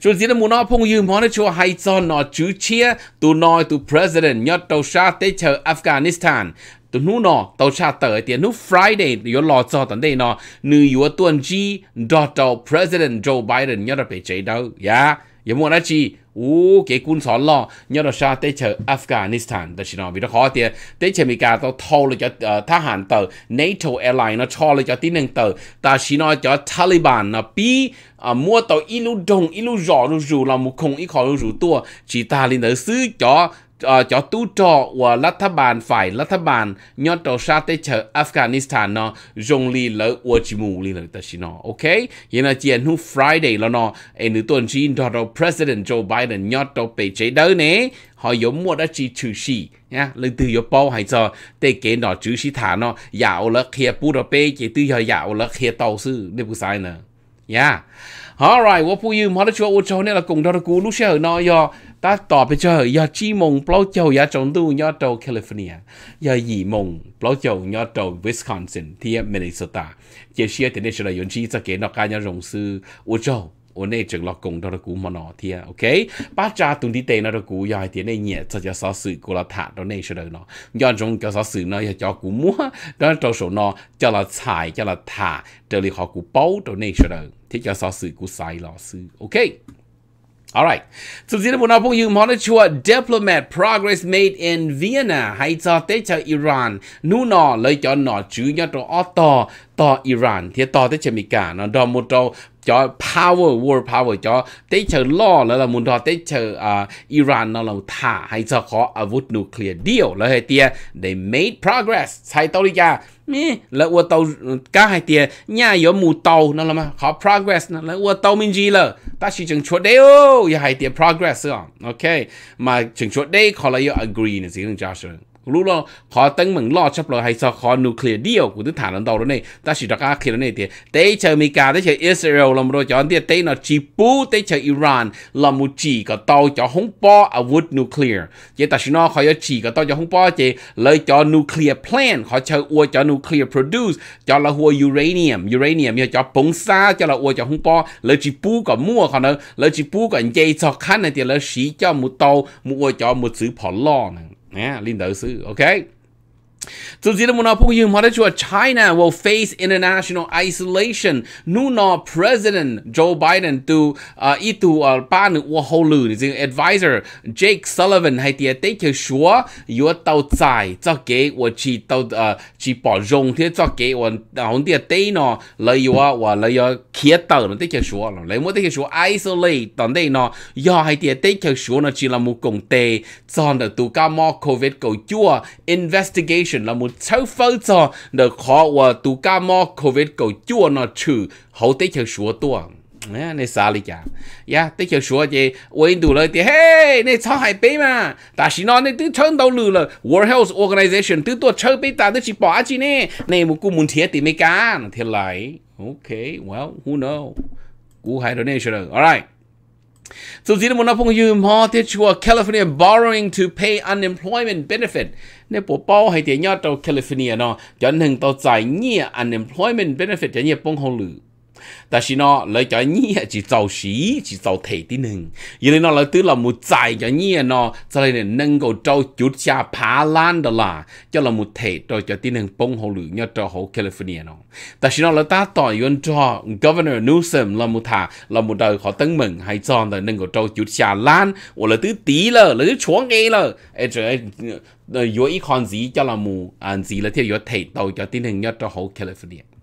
chúng ta muốn nói phong yêu món cho hay cho nó chữ chia tu nói tu president nhớ tàu xa tới chờ Afghanistan tu nu nó tàu xa tới tiền nu Friday yếu lo cho tận đây nó nữ yếu tuần chi đọt tàu president Joe Biden nhớ là phải chế đâu yeah yếu muốn nói chi u quân sọ lo nhớ là sa tế nói vì nó khó tiền tế chờ Mỹ cả tao thâu là cho ờ, thả hàn tờ NATO airline nó cho là cho tí nâng tờ ta chỉ nói cho Taliban nó bi ờ, mua tàu ilu đồng ilu rõ lu rủ là một không ít tua chỉ ta lên tới xứ cho uh, ờ, cho tu trò và lát thà bàn phải lát thà bàn nhớ trò sa tế chờ Afghanistan nó dùng lì lỡ và chỉ mù lì lỡ ta xin nó ok hiện là chuyện hôm Friday là nó em nữ tuần xin đó đó President Joe Biden nhớ trò bề chế đỡ nè họ giống mua đã Chi trừ sĩ nha lần từ yếu bao hay cho tê kế nó trừ sĩ thả nó dạo là kia bù đó bê chỉ từ giờ dạo là kia tàu sư để bù sai nè yeah dạ alright ว่าผู้ยืมฮอตชัวอูโจเนี่ยละกงดอกูลูเชื่อหนอยอตาต่อไปเจอยาจีมงเปล่าเจียวยาจงดูยอโตแคลิฟอร์เนียยาหยีมงเปล่าเจียวยอโตวิสคอนซินที่มินนิโซตาเจเชียเทเนชั่นแนลยนชีสเกนอกการยารงซื้ออูโจโอเน่จึงลอกงดอกูมโนเทียโอเคป้าจาตุนที่เตนดอกูยายเทียในเนี่ยจะจะสอสื่อกุลธาตอนเน่เฉลยเนาะยอนจงจะสอสื่อเนาะอย่าจอกูมัวดอนโตโสเนาะจะละฉายจะละถาเจอริขอกูเป้าตอนเน่เฉลย thích cho so sự của sai lò sư ok Alright, so tiếp theo bông yung món chua diplomat progress made in Vienna hay cho tế cho Iran nu nọ lấy cho nọ chữ nhá trò ô ต่ออิหร่านที่ต่อที่จะมีการนะดอมุโตจอ power world power จอเตเชอล่อแล้วละมุนทอเตเชออ่าอิหร่านเราถ่าให้เฉพาะอาวุธนิวเคลียร์เดียวแล้วให้เตีย they made progress ใช้ตอริกานี่แล้วอัวเตาก้าให้เตียย่ายอมูเตานั่นละมาขอ progress นั่นแล้วอัวเตามินจีเลยตาชิจึงชวดเดียวอย่าให้เตีย progress อ่ะโอเคมาจึงชวดเดียวขอเลย agree นี่สิเรื่องจ้าเชิงรู้รอขอตั้งเหมืองลอดชับเลยไฮซคอนนิวเคลียร์เดียวกูถึงฐานนันดอรนี่ตั้งสิดากาเคลียร์นี่เตียเตยเชอร์มิกาเตยเชอร์อิสราเอลลำรจอนเตียเตยนอจิปูเตยเชอร์อิหร่านลำมูจีก็โตาจะฮงป้ออาวุธนิวเคลียร์เจตัชินอขอยจีก็โตาจะฮงป้อเจ เลยจอนิวเคลียร์แพลนขอเชอร์อวจอนิวเคลียร์โปรดิวส์จอละหัวยูเรเนียมยูเรเนียมเนี่ยจอปงซาจอละอวจอฮงป้อเลยจิปูก็มั่วเขาเนอะเลยจิปูก็เจซอขันในเดียเลยสีจอมุโตมุอวจอมุซื้อผอล่อนั่ Yeah, lindo sư ok Zuzira Munapung Yum Harachua, China will face international isolation. Nuno President Joe Biden to uh, itu uh, ba nữ wo hou lư thì advisor Jake Sullivan hay tiệt tế kiểu số yếu tàu tài cho kế wo chỉ tàu uh, chỉ bỏ rong thế cho kế wo hồng uh, tiệt tế nó lấy yếu wo lấy yếu kia tàu nó tế kiểu số nó lấy mỗi tế số isolate tận đây nó do hay tiệt tế kiểu số nó chỉ là một công tê cho được tụ ca mò covid cầu chua investigation solution là một cháu phơ cho để khó và tụ ca mò covid cầu chua nó trừ hậu tế chờ sủa tua nè xa lý chả ya dạ, tế chờ sủa chứ quên đủ lời thì hey nè cháu hai bé mà ta chỉ nói nè tứ chân đầu lử là World Health Organization tứ tua chơi bé ta tứ chỉ bỏ chi nè nè một cú muốn thiệt thì mấy cả, thiệt lại okay well who know cú hai donation alright So sino mo na pong yung mortgage who are California borrowing to pay unemployment benefit. Ne po pao hai te nya tau California no. Jan heng tau zai nye unemployment benefit jan ye pong hong lu. 但是呢，你就你只做事只做提的人，因为呢，你 tức là một giải cho nhẹ nó cho nên nâng cầu trâu chút xa phá lan đó là cho là một thể cho cho tin hàng bông hồ lửa nhớ cho hồ California nó tại sao là ta tỏ yon cho Governor Newsom là một thả là một đời họ tấn mừng hay cho là nâng cầu trâu chút xa lan hoặc là tứ tí là là tứ chúa nghe là rồi yếu ý con gì cho là mù gì là theo yếu thể tàu cho tin hàng cho hồ California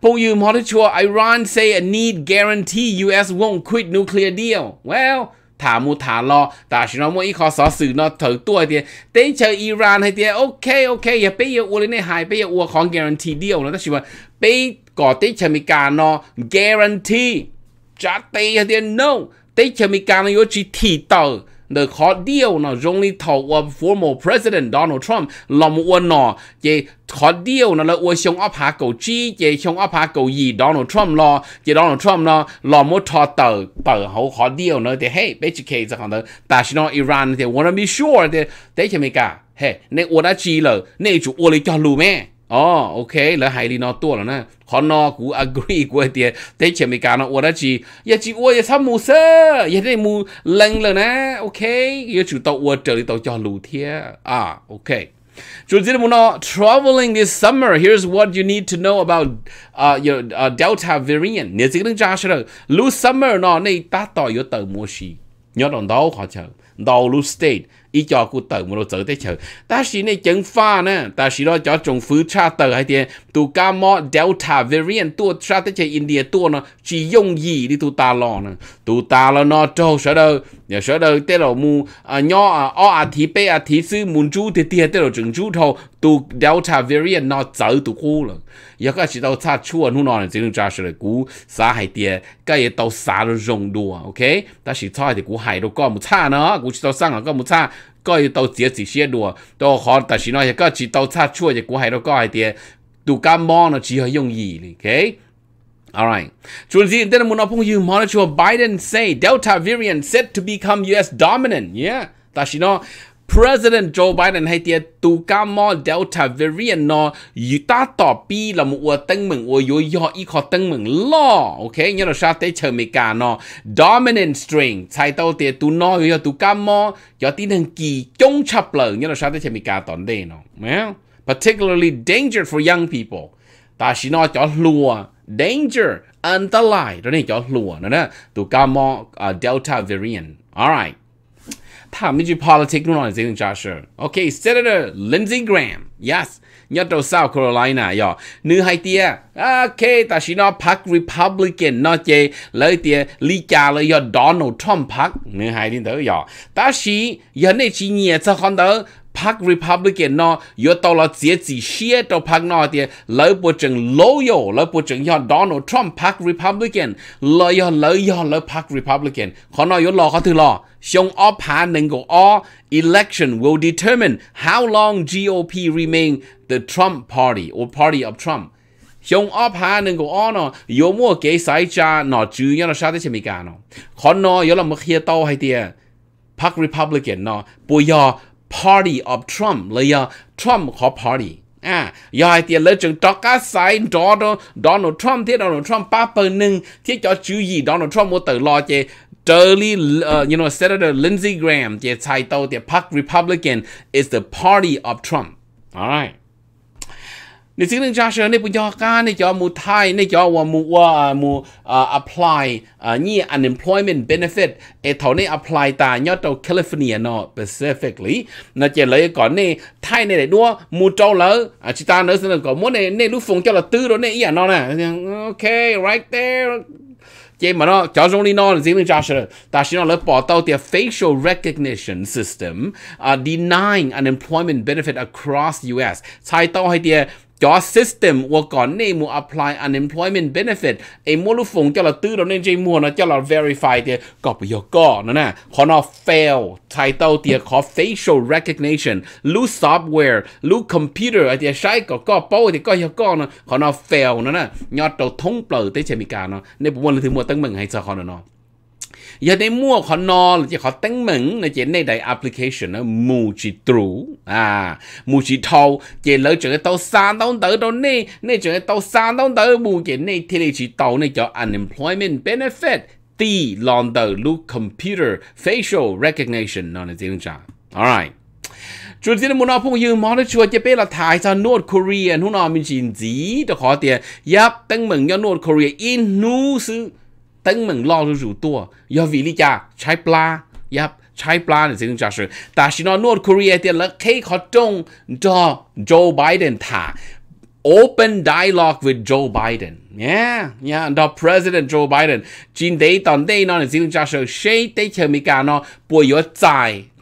Pong Yu Monitor, Iran say a need guarantee US won't quit nuclear deal. Well, thả mu thả lo ta chỉ nói mỗi khó xóa xử nó thở tuổi thì tên chờ Iran hay thì ok ok giờ bây giờ uống lên này hai bây giờ uống khó guarantee deal nó ta chỉ mà bây có tên chờ mi cả nó guarantee trả tê hay thì no tên chờ mi cả nó yếu chỉ thị tờ the khó điều nó dùng đi thầu của former president Donald Trump làm một uốn nọ chỉ khó điều nó là ua xong ấp hạ cầu chi chế xong ấp hạ cầu gì Donald Trump lo chế Donald Trump lo lo mua thọ tờ tờ hậu khó điều nó thì hey bây giờ kể rằng là ta xin nói Iran thì wanna be sure thì đấy chỉ mình cả hey nên ua đã chi rồi nên chú ua lấy cho lù mẹ Ồ, ờ, oh, ok, là hai lý nó tua rồi nè. Khó nó cũng agree của tiệt. Thế chỉ mình cả nó ua đó chi, Dạ chỉ ua dạ sao mù sơ. Dạ thế mù lần rồi nè. Ok, dạ chú tàu ua trở đi tàu cho lù thiê. À, ok. Jozimuno, traveling this summer, here's what you need to know about uh, your uh, Delta variant. Nizigan Joshua, lose summer, no, nay, tato, you're the moshi. You're on the whole hotel. đầu lu state ý cho cụ tử một đồ tử thế chờ ta chỉ này ta chỉ đó cho trồng phứ tra hay tiền tu ca delta variant tu tra thế chờ india tu nó chỉ dùng gì đi tu ta lo nè ta lo nó trâu sợ đâu nhớ sợ đâu thế là mu à o à thì bé thì sư muốn chú thì tiền thế là chú thâu tu delta variant nó chở tu khu rồi giờ các chỉ đâu ta chua nu nó là chỉ được tra là cú xa hay tiền cái gì tàu xa rồi dùng đùa ok ta chỉ cho thì cú hay đâu có một xa nữa 有时到上啊，个冇差，个要到节几些路，到好，但是呢，一个只到差错，一个还到个一点，都感冒呢，只好容易哩，OK。All right. Chunzi, then Munapong you monitor Biden say Delta variant set to become US dominant. Yeah. Tashino President Joe Biden hay tia tu ca mo Delta variant nó yu ta to pi là một ua tăng mừng ua yu yo y khó tăng mừng lo ok nhớ là sao tế chờ mì cả nó dominant strain chạy tao tia tu no yu tu ca mo yo tin hằng kỳ chống chập lờ nhớ là sao tế chờ mì cả tòn đây nó, well particularly danger for young people ta chỉ nói cho lùa danger an ta đó này cho lùa nữa nè tu ca mo uh, à, Delta variant alright Parliamentary politics luôn rồi dinh Joshua. Okay, Senator Lindsey Graham. Yes. Nhất đầu South Carolina yo. Nữ hai tia. Okay, ta chỉ nó Park Republican nó chê lấy tia lý cha lấy yo Donald Trump Park. Nữ hai đi tới yo. Ta chỉ giờ này chỉ nhẹ cho con พรรค Republican นออยู่ตลอดเสียจีเชียต่อพรรคนอเตียเลยปวดจึงโลโยเลยปวดจึงยอดโดนัลด์ทรัมป์พรรค Republican เลยยอดเลยยอดเลยพรรค Republican ขอนอยอดรอเขาถือรอชงอผาหนึ่งก็อ election will determine how long GOP remain the Trump party or party of Trump 用 up 下能够 on 哦，有么给谁家那主要那啥的什么干哦？可能有那么些到海的 Park Republican 呢，不要。party of Trump lấy uh, ờ, Trump khó party à giờ thì lấy chừng cho cá Donald Trump thế Donald Trump ba phần nâng thế cho Donald Trump một tờ lo chê Charlie, uh, ờ, you know, Senator Lindsey Graham, the title, the Park Republican, is the party of Trump. All right. 你只能假设你不要干，你叫母胎，你叫我母我母啊 à, à, apply 啊，你 à, unemployment benefit, benefit，诶，头你 apply 但要到 California 喏 specifically，那这来讲呢，太呢来多母招了啊，其他呢是那个么呢，那路风叫了ตื้อ了呢，一样喏呢，OK right there。chế mà nó cho chúng đi nó là riêng cho ta xin nó là bỏ tàu the facial recognition system uh, denying unemployment benefit across US sai tàu hay tiền your system ว่าก่อนนี้มู apply unemployment benefit เอ็มว่ารู้ฝงจะเราตื้อเราในใจมัวนะจะเรา verify เดียก็ไปยกก้อนนะน่ะขอนา fail title เดียขอ facial recognition รู้ software รู้ computer เดียใช้ก็ก็เป้าเดียก็ยกก้อนนะขอนา fail นะน่ะยอดเราท่งเปล่าได้ใช่ไมีการเนาะในบุญเราถืมัวตั้งมือนให้สะขอนเนาะ giờ đây mua họ no là chỉ họ tăng mình là chỉ này đại application nó mù chỉ trụ à mù chỉ thâu chỉ lỡ chuyện cái tàu san tàu tới đâu nè nè chuyện cái tàu san tàu tới mù chỉ nè thì là chỉ tàu này cho unemployment benefit ti lon tờ look computer facial recognition nó là tiếng cha alright จุดที่มุนอพงยืมมอได้ชวนจะเป้ละถ่ายซานวดเกาหลีนู่นอมินจีนจีแต่ขอเตียยับตั้งเหมืองยอนวดเกาหลีอินนูซื้อตึงเหมือนล่อรูตัวยาวิลิจาใช้ปลายับใช้ปลาในสิ่งจาสือแต่ชินอนวดคูเรียเตียนและเคเขาจงจอโจไบเดนถา open dialogue with Joe Biden yeah yeah the president Joe Biden จีนได้ตอนได้นอนในสิ่งจาสือใช้ได้เชิญมีการนอป่วยยดใจ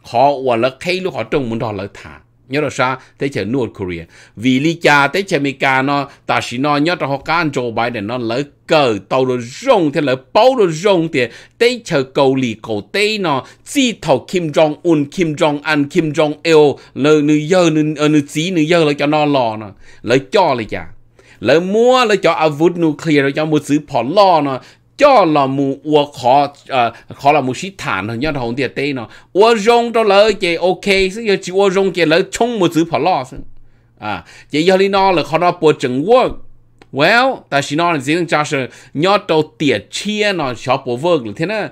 ขอวันและเคลูกขอจงมุนดอนเลยถา nhớ là sa thế chế North Korea vì lý cha thế chế Mỹ nó ta chỉ nói nhớ là họ can Joe Biden nó lỡ cờ tàu rồi rong thế lỡ bao rồi rong thì thế chế cầu lì cầu tây nó chỉ thầu Kim Jong Un Kim Jong An Kim Jong Il lỡ nữ dơ nữ ờ, nữ chỉ nữ dơ lỡ cho nó lò nó lỡ cho lý cha lỡ mua lỡ cho avut nuclear lỡ cho một sự phỏ lo nó cho là mù ua khó à khó là mù sĩ thản hơn nhau hồng địa tây nó ua rong đó lỡ chị ok chứ chỉ ua rong chị lỡ chung một chữ phở lo à chị giờ đi nó là khó nó bộ chừng work well ta chỉ nó là riêng cho sự nhau đầu tiệt chia nó cho bộ work là thế nào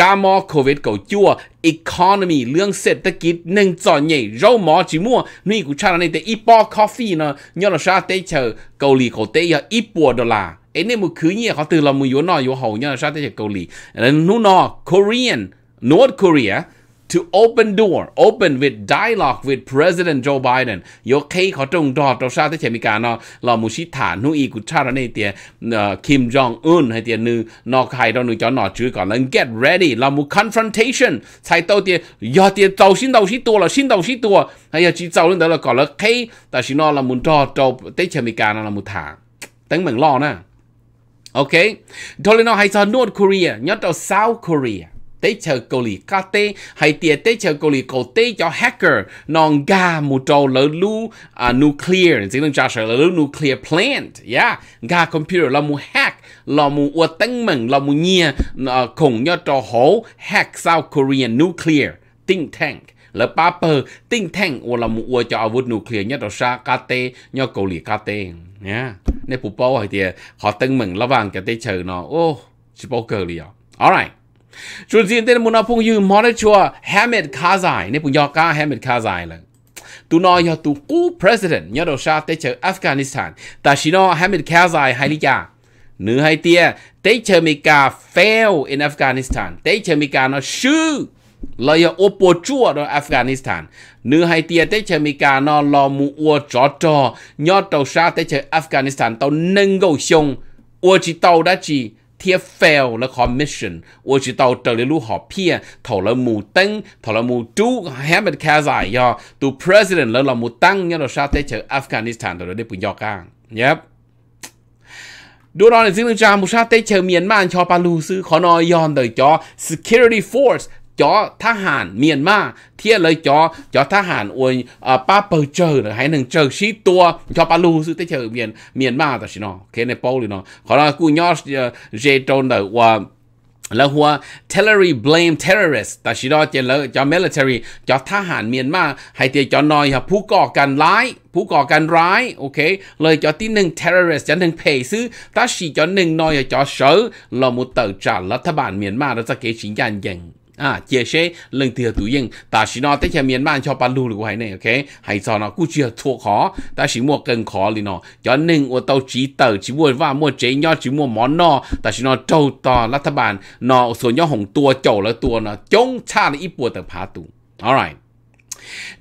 กามอโควิดกูจัว economy เรื่องเศรษฐกิจหนึ่งจอใหญ่เราหมอจิมัวนี่กูชาในแต่อีปอกาแฟเนาะย้อนเราชาเตเชอเกาหลีเขาเตยอีปัวดอลลาร์เอ็นี่มือคือเนี่ยเขาตื่นเรามืออยู่นออยู่เฮาย้อนเราชาเตเชอเกาหลีแล้วนู่นนอ Korean North Korea to open door open with dialogue with President Joe Biden yo kei khó trông đo trâu sa thế chemi cả nó là một sĩ thả nu y của cha này tiề ờ, Kim Jong Un hay tiề nữ nó hay đó nữ cho nó chứ còn là get ready là mu confrontation sai tàu tiề yo tiề tàu xin tàu xí tua là xin tàu xí tua hay là chỉ tàu lên đó là còn là kei ta xin nó là mu đo trâu thế chemi cả nó là một thả tính mình lo nè ok thôi nó hay sao North Korea nhất là South Korea tế chờ cầu lì ca tê hay tiền tế chờ cầu lì cầu tê cho hacker non ga một trâu lỡ lu à, nuclear chỉ nên trả sở lỡ nuclear plant yeah ga computer là một hack là một ua tăng mừng là một nhia à, khủng nhau trò hổ hack South Korean nuclear think tank là ba bờ tinh thành ua là một ua cho vũ vút nuclear nhất trò sa ca tê nhau cầu lì ca tê nhá nên phụ bao hỏi thì họ tưng mừng là vàng cái tê chờ nó ô chỉ bao cờ lì à alright จุดจีนเต้นมุนาพงยืมมอเตอร์ชัวแฮมเมดคาไซในปุ่ยอกาแฮมเมดคาไซเลยตัวนอยตัวกู้ president ยอดชาเตเชออัฟกานิสถานแต่ชิโนแฮมเมดคาไซไฮลิกาหรือไฮเตียเตเชอมิกา fail in Afghanistan เตเชอมิกาเนาะชื่อเลยโอปจัวในอัฟกานิสถานเนื้อไฮเตียเตเชมิกานอลอมูอัวจอจอยอดเตาชาเตเชอัฟกานิสถานเตาหนึ่งกูชงอัวจิเตาดัจีทียเฟลและคอมมิชชั่นว่าจะต่อเตลิลูหอเพียถอละมูตึงถอละมูจูแฮมเบตแคซายยอตัวประธานแล้วาหมูตั้งยันเราชาติเชออัฟกานิสถานเราได้ปุ่นยอกางเนี่ยดูรอนในซึ่งจามุชาติเชอเมียนมาชอปาลูซือขอนอยอนเดยจอ security force จอทหารเมียนมาเทียเลยจอจอทหารอวยป้าเปิดเจอหรือให้หนึ่งเจอชี้ตัวจอปาลูซื้อเจอเมียนเมียนมาแต่ชิเนาะเคในโป้ลยเนาะขอเรากูยอเจโดนแต่ว่า แล้วหัว terrorist blame t e r เร r i ์ t แต่ชิดอเจนแล้วจอ military จอทหารเมียนมาให้เตียจอนอยครับผู้ก่อการร้าย ผู้ก่อการร้ายโอเคเลยจอที่หนึ่ง t e r r o ร i s t จอหนึ่งเพยซื้อตาชีจอหนึ่งนอยจอเสือเลามุดเตอร์จากรัฐบาลเมียนมาเราจะเกิดสิ่งยันยัง à chia sẻ lần thứ tự nhiên ta chỉ nó tới chém miền man cho pan lu được này ok hay cho nó cũng chưa thua khó ta chỉ mua cần khó thì nó cho nên ở tàu chỉ tờ chỉ mua và mua chế nhau chỉ mua món nọ ta chỉ nó trâu to lát bàn nó số nhau hồng tua chầu là tua nó chống cha là ít bùa phá tụ alright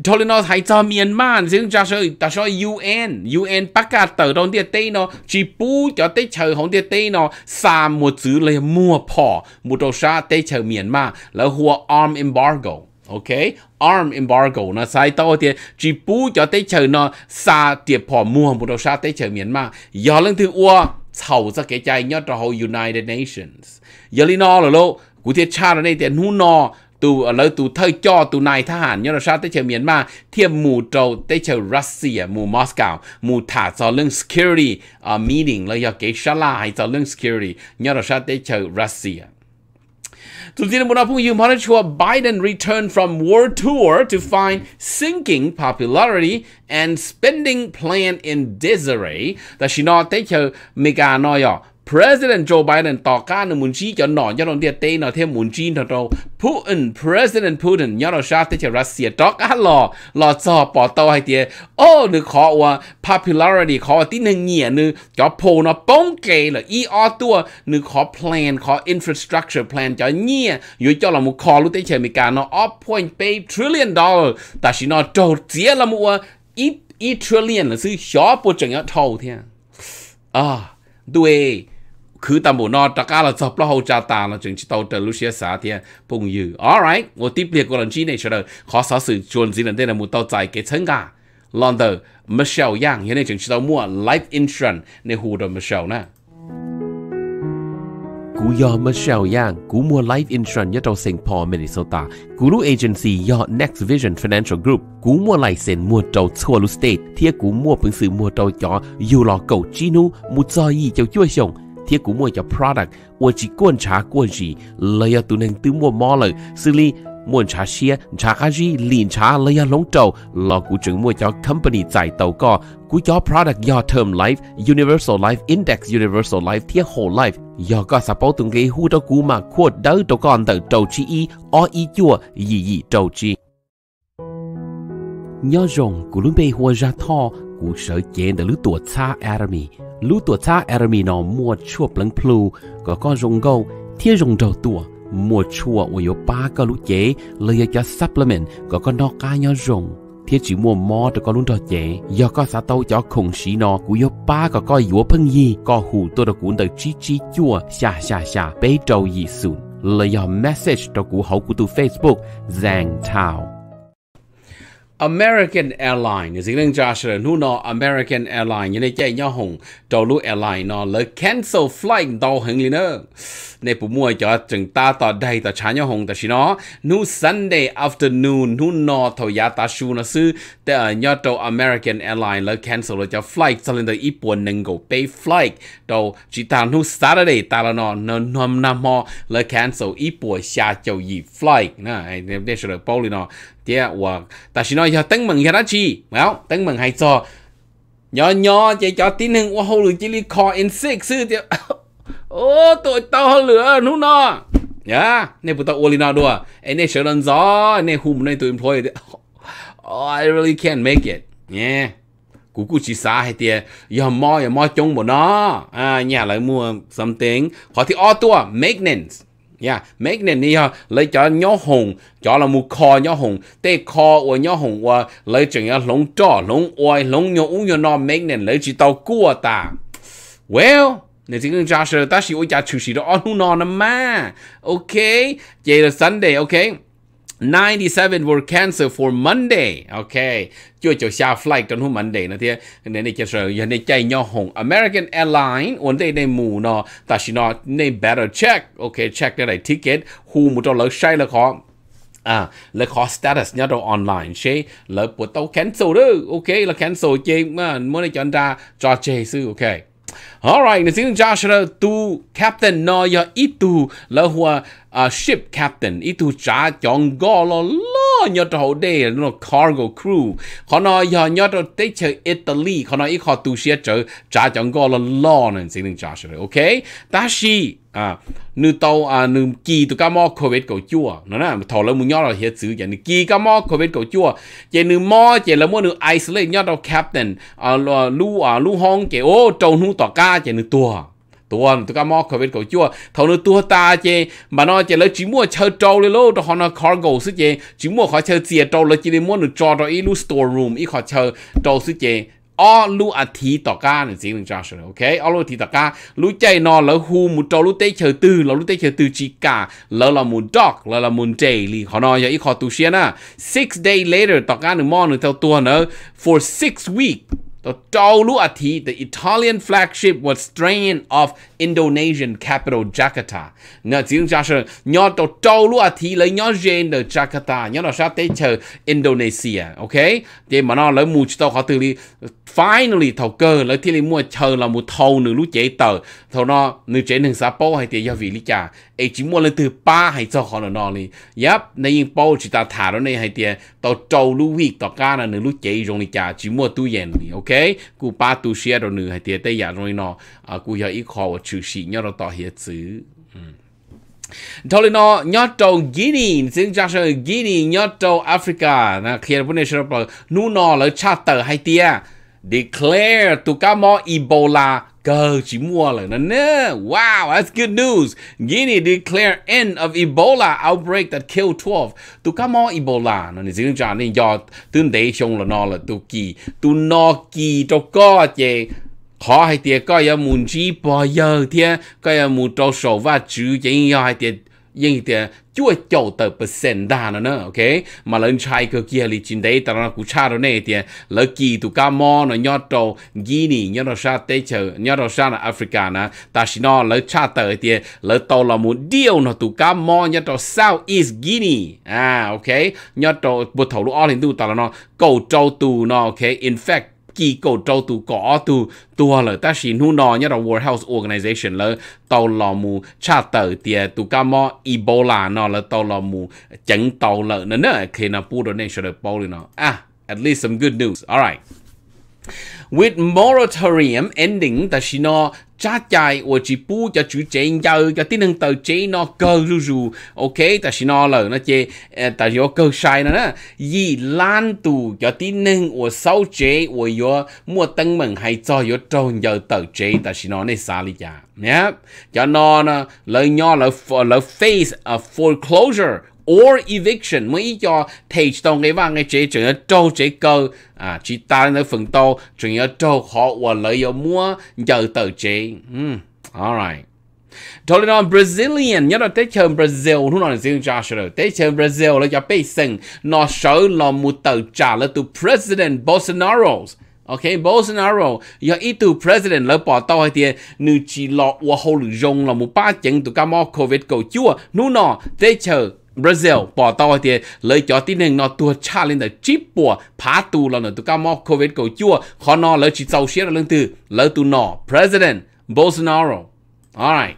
ทอลินอไทยจอเมียนมาซึ่งจะช่วยจะช่วยยูเอ็นยูเอ็นประกาศเติร์ดองเดียเต้เนาะจีปูจะเต้เชยของเดียเต้เนาะสามหมดซื้อเลยมั่วพอมุโตชาเต้เชยเมียนมาแล้วหัว arm embargo โอเค arm embargo นะไซต์ตัวเดียจีปูจะเต้เชยเนาะซาเตียพอมั่วมุโตชาเต้เชยเมียนมาย้อนเรื่องถึงอัวเฉาสเกใจยอดเรา United Nations ยาลีนอหรอโลกูเทียชาติในเตียนหูนอ tu ở lời tu thơ cho tu này thà hẳn nhớ là sao tới chờ miền mà thiêm mù trâu tới chờ Russia mù Moscow mù thả cho lưng security uh, meeting là do cái sao là hay cho lưng security nhớ là sao tới chờ Russia Tụi tiên muốn nói dùng hóa chua Biden return from war tour to find sinking popularity and spending plan in disarray. Tại vì nói tới chờ mega nói President Joe Biden ต่อการมุนชีจะหน่อยอนเดียเตนอเทมุนจีนเรา Putin President Putin ยอนชาติจะรัสเซียตอกอ่ะหล่อหล่อจอปอตอให้เตีย โอ้หรือขอว่า popularity ขอที่หนึ่งเหี่ยนึงจะโพนอป้องเกยหรืออีออตัวนึงขอ plan ขอ infrastructure plan จะเหี่ยอยู่จอละมุขอรู้ได้เฉยมีการเนาะ up point pay trillion dollar แต่ชินอโจเสียละมัวอีอี trillion หรือซื้อชอปวดจังเนาะเท่าเทียอ่าด้วย cứ tạm bộ nó tất cả là dọc lo hậu cha ta là chừng chỉ tàu từ lúc xia xả thì bùng dữ alright ngồi tiếp liệt của lần chi này chờ đợi khó xả sự chuẩn gì lần đây là một tàu trái kế chân cả London Michelle Yang hiện nay chừng chỉ tàu mua life insurance nên hù đồ Michelle nè cú do Michelle Yang, cú mua life insurance nhất trong St. Paul, Minnesota. Cú lu agency do Next Vision Financial Group. Cú mua lại sen mua trâu chua lu state. Thia cú mua bằng sự mua trâu chó dù lò cầu chinu, mua cho gì cháu chua xong thiết cũng mua cho product mua chỉ quan trà quan gì lấy tụi nên tự mua mò lời xử lý muốn trà xe trà cá gì liền trà lấy lông trầu lo cũng chừng mua cho company giải tàu co của cho product do term life universal life index universal life thiết whole life do có support từng cái hu đó cũ mà quote đó cho con tờ trầu chi y o y chua gì gì trầu chi nhớ rồng của luôn bị hoa ra tho của sợ chế đã lứa tuổi xa Army lũ tuổi ta ermi nó mua chua pleng plu có con rồng gâu thiên rồng đầu tua mua chua ôi yo ba cái lũ lấy cho supplement có con nó cá nhau rồng thiên chỉ mua mò cho con lũ đầu chế do có sa tàu cho khủng sĩ nó của yo coi yo phân gì có hủ tôi được cuốn đời chi chi chua xa xa xa bế trâu gì sùn lời message cho cụ hậu của tu Facebook Giang Thảo American Airline is in Joshua who no American Airline như này chạy nhau hùng đầu lúc airline nó lỡ cancel flight đầu hứng lên nữa nên bù mua cho chúng ta tỏ đây tỏ chán nhau hùng tỏ chỉ nó nu Sunday afternoon nu nó thổi giá ta su nó sư để ở nhau đầu American Airline lỡ cancel rồi, cho flight cho lên tới ít buồn nâng cổ pay flight đầu chỉ ta nu Saturday ta là nó nó năm năm họ lấy cancel ít buồn xa châu gì flight nè nên để được bao lên nó tia wa ta xin nói cho tăng mừng ra chi well tăng mừng hay cho nhỏ nhỏ chỉ cho tin hưng wa hồ lửa chỉ li call in six sư tia ô tội tao hồ lửa nó nhá dạ, nè bụt tao ô li nó đùa anh nè sửa lần gió anh nè hùm nè tụi em oh I really can't make it yeah cú cú chỉ xa giờ mò giờ mò chung bọn nó à nhà lại mua something họ thì all maintenance yeah mấy nên đi ha lấy cho nhỏ hùng cho là mua kho nhỏ hùng tê kho của nhỏ hùng của lấy chuyện là lông trò lông oai lông nhỏ u nhỏ nó mấy nên lấy chỉ tàu cua ta well nên chỉ cần trả sự ta sẽ ôi trả chủ sĩ đó ăn nó nó mà ok vậy là sunday ok 97 were canceled for Monday. Okay. Chưa cho xa flight trong hôm Monday nó thế. Nên này sợ, giờ này chạy nhau hồng American Airlines ổn đây này mù nó. Ta xin nó này better check. Okay, check cái này ticket. Hù một trong lỡ sai là khó. À, là khó status nhá đâu online chế là bộ tàu cancel đó. Okay, là cancel chế mà muốn này cho anh ra cho chế sư. Okay. Alright, it's in Joshua to captain no ya itu la hua uh, ship captain itu cha chong go lo lo nyo to de no cargo crew khono ya nyo to te che Italy khono i kho tu xia chở cha chong go lo lo nên xin Joshua okay ta shi à nữ tàu à nữ kỳ tụ cá mò covid cầu chua nó nè thầu là muốn nhớ là hiện chữ vậy nữ kỳ cá mò covid cầu chua vậy nữ mò vậy là muốn nữ isolate nhớ đâu captain à lu à lu hong vậy ô trâu nu tọt cá ta chỉ nửa tua tua tụi cá mò covid bên chua thầu nửa tua ta chỉ mà nó chỉ lấy chỉ mua chơi trâu lấy lô cho họ nó cargo sức chỉ chỉ mua khỏi chơi chia trâu lấy chỉ để mua nửa trò rồi ilu store room ít khỏi chơi trâu sức chỉ một trâu, thì rồi chỉ cả, là là họ nói vậy ít khỏi อลูอาทีต่อการจริงจังโอเคอลูอาทีต่อการรู้ใจนอนแล้วฮูมุจอรู้เตเฉยตื่นแล้วรู้เตเฉยตื่นจิกาแล้วเรามุนดอกแล้วเรามุนเจลีขอนอนอย่าอีขอตูเชียนะ six day later nửa nửa mò tua nữa, for six week The Taulu Ati, the Italian flagship, was strained off Indonesian capital Jakarta. Nhờ tiếng ra sơ, nhớ tổ Taulu Ati lấy nhớ gen ở Jakarta, nhớ nó sát tới chờ Indonesia, ok? Thì mà nó lấy mua tàu khó từ đi, finally tàu cơ lấy thì lấy mua chờ là một tàu nửa lũ chế tờ, tàu nó nửa chế nâng xã bố hay thì do vị lý trà. Ê chỉ mua lấy từ ba hay cho khó là nó đi. Yep, nè yên bố chỉ ta thả đó này hay thì tàu Taulu Việt, tàu ca là nữ lũ chế rồi lý trà, chỉ mua tu yên đi, ok? กูป้าตูเชียดหนึ่งให้เตี้ยเตี้ยอย่างน้อยเนาะกูอยากอีกขอว่าชื่อสีเนี่ยเราต่อเหตุซื้อทอลินอยอดโตกินีซึ่งจากเชกินียอดโตแอฟริกานะเคลียร์พวกนี้เชื่อเปล่านู่นนอแล้วชาเตอร์ไฮเตีย declare ตุกามออีโบลา Cơ chỉ mua là nó nè. Wow, that's good news. Guinea declare end of Ebola outbreak that killed 12. Tu cá mò Ebola nó nên riêng cho nên do tương tế xong là nó là tu kỳ, tu nó kỳ cho có chè. Khó hay tiệt coi ya muốn chỉ bao giờ thiệt, coi ya muốn trâu sầu và chữ chỉ ya hay tiệt ยังเตียช่วยเจ้าเติบเปอร์เซ็นต์ได้นะเนอะโอเคมาเล่นชายก็เกี่ยลิจินได้แต่เรากูชาเราเนี่ยเตียแล้วกีตุกามอนะยอดโตกีนี่ยอดเราชาเตเชอยอดเราชาในแอฟริกานะแต่ชินอแล้วชาเตเตียแล้วโตละมุเดียวนะตุกามอยอดโตเซาท์อีสกีนี่อ่าโอเคยอดโตบุตรลูกอ้อเห็นดูแต่ละเนาะกูโจตูเนาะโอเค in fact chỉ cầu trâu tụ có tụ tụ là ta chỉ hú nọ nhớ là World Health Organization là tàu lò mù cha tờ tiền tụ cá mò Ebola nó là tàu lò mù chẳng tàu lợ nữa nữa khi nào bù đồ này sẽ được bao nọ à at least some good news alright With moratorium ending, ta chỉ Tashino cha chạy của chỉ bu cho chú chế nhau cho tin năng tàu chế nó cơ rù rù ok ta xin nó lời nó chế ờ, ta do cơ sai nó nè gì lan tù cho tin năng của sau chế của yo mua tân mừng hay cho yo trông giờ tàu chế ta xin nó này xa lý cha nhé cho nó nè lời nhỏ lời lời face a foreclosure or eviction mấy cho thì đồng nghĩa là ngay chỉ chỉ trâu chỉ cơ à chỉ ta nó phần to chỉ ở trâu họ và lợi dụng mua giờ tờ chỉ um hmm, alright Totally on Brazilian, nhớ là tế chờm Brazil, lúc nào là riêng Joshua, tế chờm Brazil là cho bê sinh, nó sở là một tờ trả là từ President Bolsonaro. OK, Bolsonaro, giờ ít từ President lỡ bỏ tao hay tiền, nữ chỉ lọ và hầu lửa rong là một ba chừng từ cả mò COVID cầu chua, nụ nọ, tế chờ Brazil bỏ tàu thì lấy cho tin nên nó tua cha lên là chip bỏ phá tu là nó tụ cao mọc covid cầu chua khó nó lấy chỉ sau xế là lưng từ lấy tu nó president Bolsonaro alright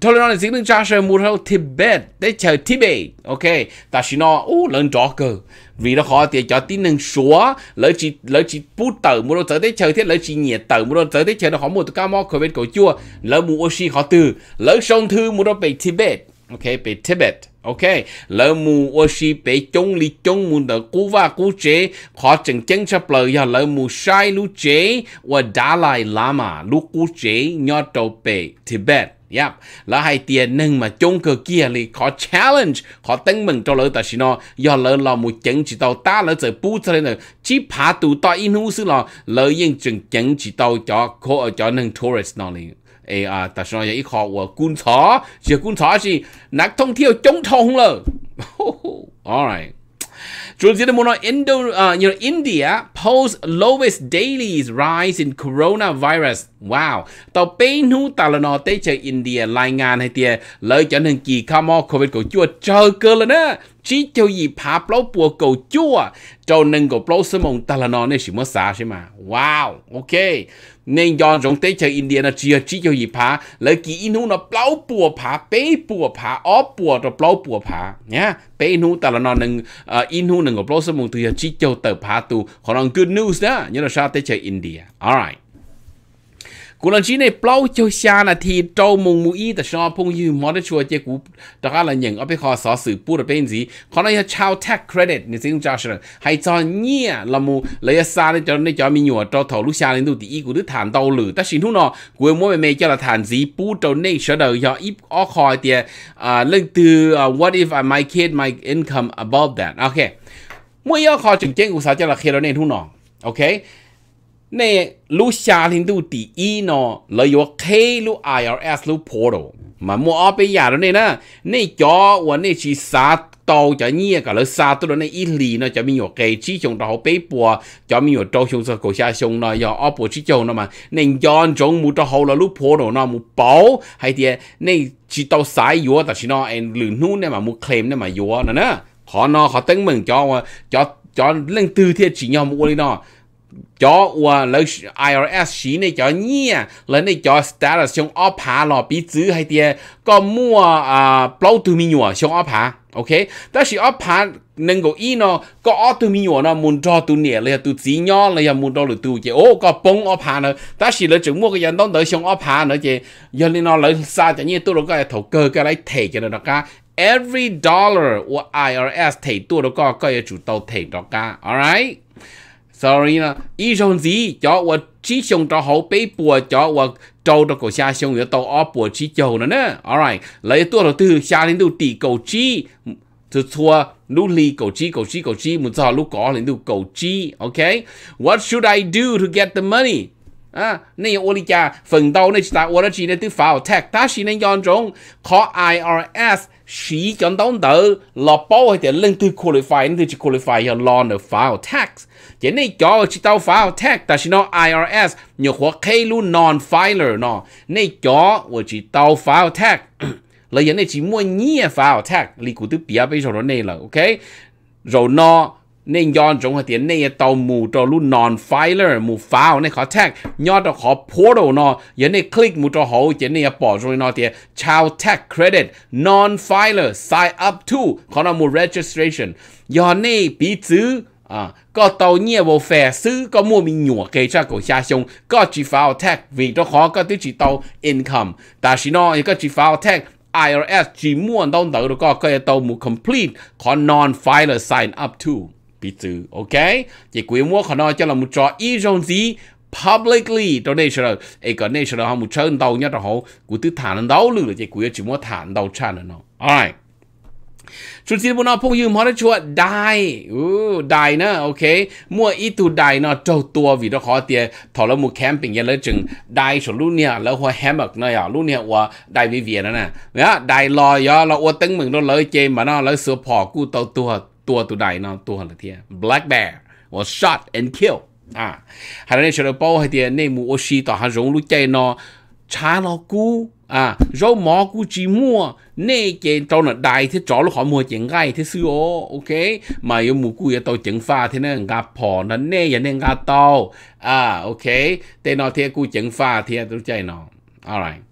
thôi nó là dính lên cha sơ mua theo Tibet để chờ Tibet ok ta chỉ nó u lên trò cơ vì nó khó thì cho tin nên xóa lấy chỉ lấy chỉ bút tờ mua đồ tới để chờ thiết lấy chỉ nhiệt tờ mua đồ tới để chờ nó khó mua tụ cao mọc covid cầu chua lấy mua oxy khó từ lấy sông thư mua đồ về Tibet ok pe tibet ok lỡ mù ô si pe chống li chống muốn được cứu va cứu chế khó chừng chân chấp lỡ ya lỡ mù sai lu chế và Dalai Lama lu cứu chế nhỏ trâu pe tibet Yep. Là hai tiền nâng mà chung cơ kia li khó challenge, khó tính mình cho lỡ ta xin nó, do lỡ là một chân chỉ tàu ta lỡ giờ bút ra nè, chỉ phá tụ tao in hú sư là lỡ yên chừng chân chỉ tàu cho khó ở cho nâng tourist nó liền. 诶啊，但是呢，一靠我观察，这观察是นักท่องเที่ยวจงทองเลย All right. 主要是我们 Indo 啊，you know India post lowest daily rise in coronavirus. Wow. Tàu bên hú tà là nó tế chơi India lại ngàn hay tìa lời cho nên kỳ khá mò COVID cầu chua chờ cơ lên á. Chỉ cho gì phá bó bùa cầu chua. Cho nên cổ bó sơ mông tà là nó nên chỉ mất xa chứ mà. Wow. Ok. Nên do rộng tế chơi India nó chỉ chỉ cho gì phá lời kỳ in hú nó bó bùa phá bế bùa phá ó bùa rồi bó bùa phá. Nhá. Bên hú tà là nó nâng ờ, in hú nên cổ bó sơ mông tùy chỉ cho tờ phá tù. Còn bằng good news đó nhớ là sao tới chơi India alright cú lần này plau cho xa là thì trâu mùng mũi ta sao phong như món đó chùa chế cú là những ở bên họ sở sự bù ở bên gì còn là chào tax credit nên xin chào sir hay cho nhẹ là mù lấy xa để cho nên cho mình nhua cho thầu lúc xa lên đủ thì của đứa thản đầu lử ta xin thu nó của mỗi mẹ cho là thản gì bù trâu này sở đầu do ít ở khỏi thì à, lên từ à, what if my kid my income above that okay มื่อย่อคอจึงเจ้งอุตสาจจระเคเราเในทุนนองโอเคในลูชาลินดูตีอีนอเลยว่าเคลูไออรเอสลูโพโดมามัวเอาไปหยาเราเนี่ยนะในจอวันนชีสาโตจะเงียกับแล้วซาตัวในอีลีเนะจะมีอยู่เกชี้ชงเราเป้ปัวจะมีอยู่โตชงสกุชาชงเนยะยออปุวชิจชงเนะมาในย้อนจงมูตะเฮาละลูกโพโดเนะมูเป๋าให้เดียในชีโตสายยัวแต่ชินอเอ็นหรือนู่นเนี่ยมามูเคลมเนี่ยมายัวนะนะ họ nó họ tính mình cho cho cho lên từ thiệt chỉ nhau mua đi nó cho và lấy IRS xí này cho nhỉ lấy này cho status trong ốp phá lọ bị chữ hay tiền có mua à bao từ mình nhua trong ốp ok đó là ốp phá nên có ý nó có ốp nó muốn cho từ nhẹ là từ chỉ nhỏ là muốn cho được từ ô có bông ốp phá nữa đó là chúng mua cái dân đón tới trong ốp phá nữa chứ nó lấy xa cho như tôi rồi cái thầu cơ cái lấy thể cho nó cả every dollar của IRS thể tua đó có có chủ tàu thể đó cả alright sorry nè ý xong gì cho và chỉ xong cho hậu bế bùa cho và trâu đó cổ xa xong rồi tàu ở bùa chỉ châu nữa nè alright lấy tua đầu tư xa lên đầu tỷ cầu chi từ thua lũ ly cầu chi cầu chi cầu chi muốn sao lũ có lên đầu cầu chi Okay, what should I do to get the money 啊！你我哋家奮鬥呢，但我哋住呢都否踢，但是呢樣種靠 IRS 是咁當到落波佢哋拎都 qualify，你就 qualify 要 long 嘅 file tax。人哋講知道 file tax，但是呢 IRS 又或開路 non filer 呢？你講我知道 file tax，嚟人哋只每年 file tax，你估都比較比較到你啦，OK？然後呢？nên yon chúng tiền nên tàu mù cho luôn non filer mù phao nên khó tag nhớ cho khó portal nó giờ click mù cho hậu giờ nên bỏ rồi nó tiền chào tag credit non filer sign up to khó mù registration giờ nên bí chữ à có tàu nhiều bộ phè sư có mua mình nhủa kê cho cổ xa xông có chỉ phao tag vì cho khó có tiêu income ta chỉ nó có chỉ phao tag IRS chỉ mua đâu có cái mù complete có non filer sign up to bị từ ok chỉ quý mua khả năng cho là một trò ý trong gì publicly donation là ấy cái donation là họ một chân đầu nhá đó họ cụ tư thả lên đầu lử chỉ quý chỉ mua thả lên đầu chân là nó alright ชุดสีบุญอพงยืมฮอดชัวได้อู้ได้นะโอเคมั่วอีตูได้เนาะเจ้าตัววิดขอเตียถอดแล้วมูแคมปิ้งยันเลยจึงได้ฉลุเนี่ยแล้วหัวแฮมเบอร์เนาะอย่าลุเนี่ยว่าได้วิเวียนะนะเนี่ยได้ลอยยอเราอวดตึงมึงเราเลยเจมมาเนาะแล้วเสือพอกูตัวตัวตัวตัวใดเนาะตัวหันเทีย black bear was shot and killed อ่าหันเนี่ยเชื่อเป้าให้เทียในหมู่โอชิต่อหันรงรู้ใจเนาะช้าเรากู อ่าเราหมอกูจีมั่วเน่เจนตอนน่ะได้ที่จอลูกขอมัวเจียงไก่ที่ซื้อ โอโอเคมาอยู่หมู่กูอย่าตัวเจียงฟ้าที่นั่นกาพอนั่นเน่อย่าเน่กาเตาอ่าโอเค แต่นอเทียกูเจียงฟ้าเทียตัวใจเนาะ Alright.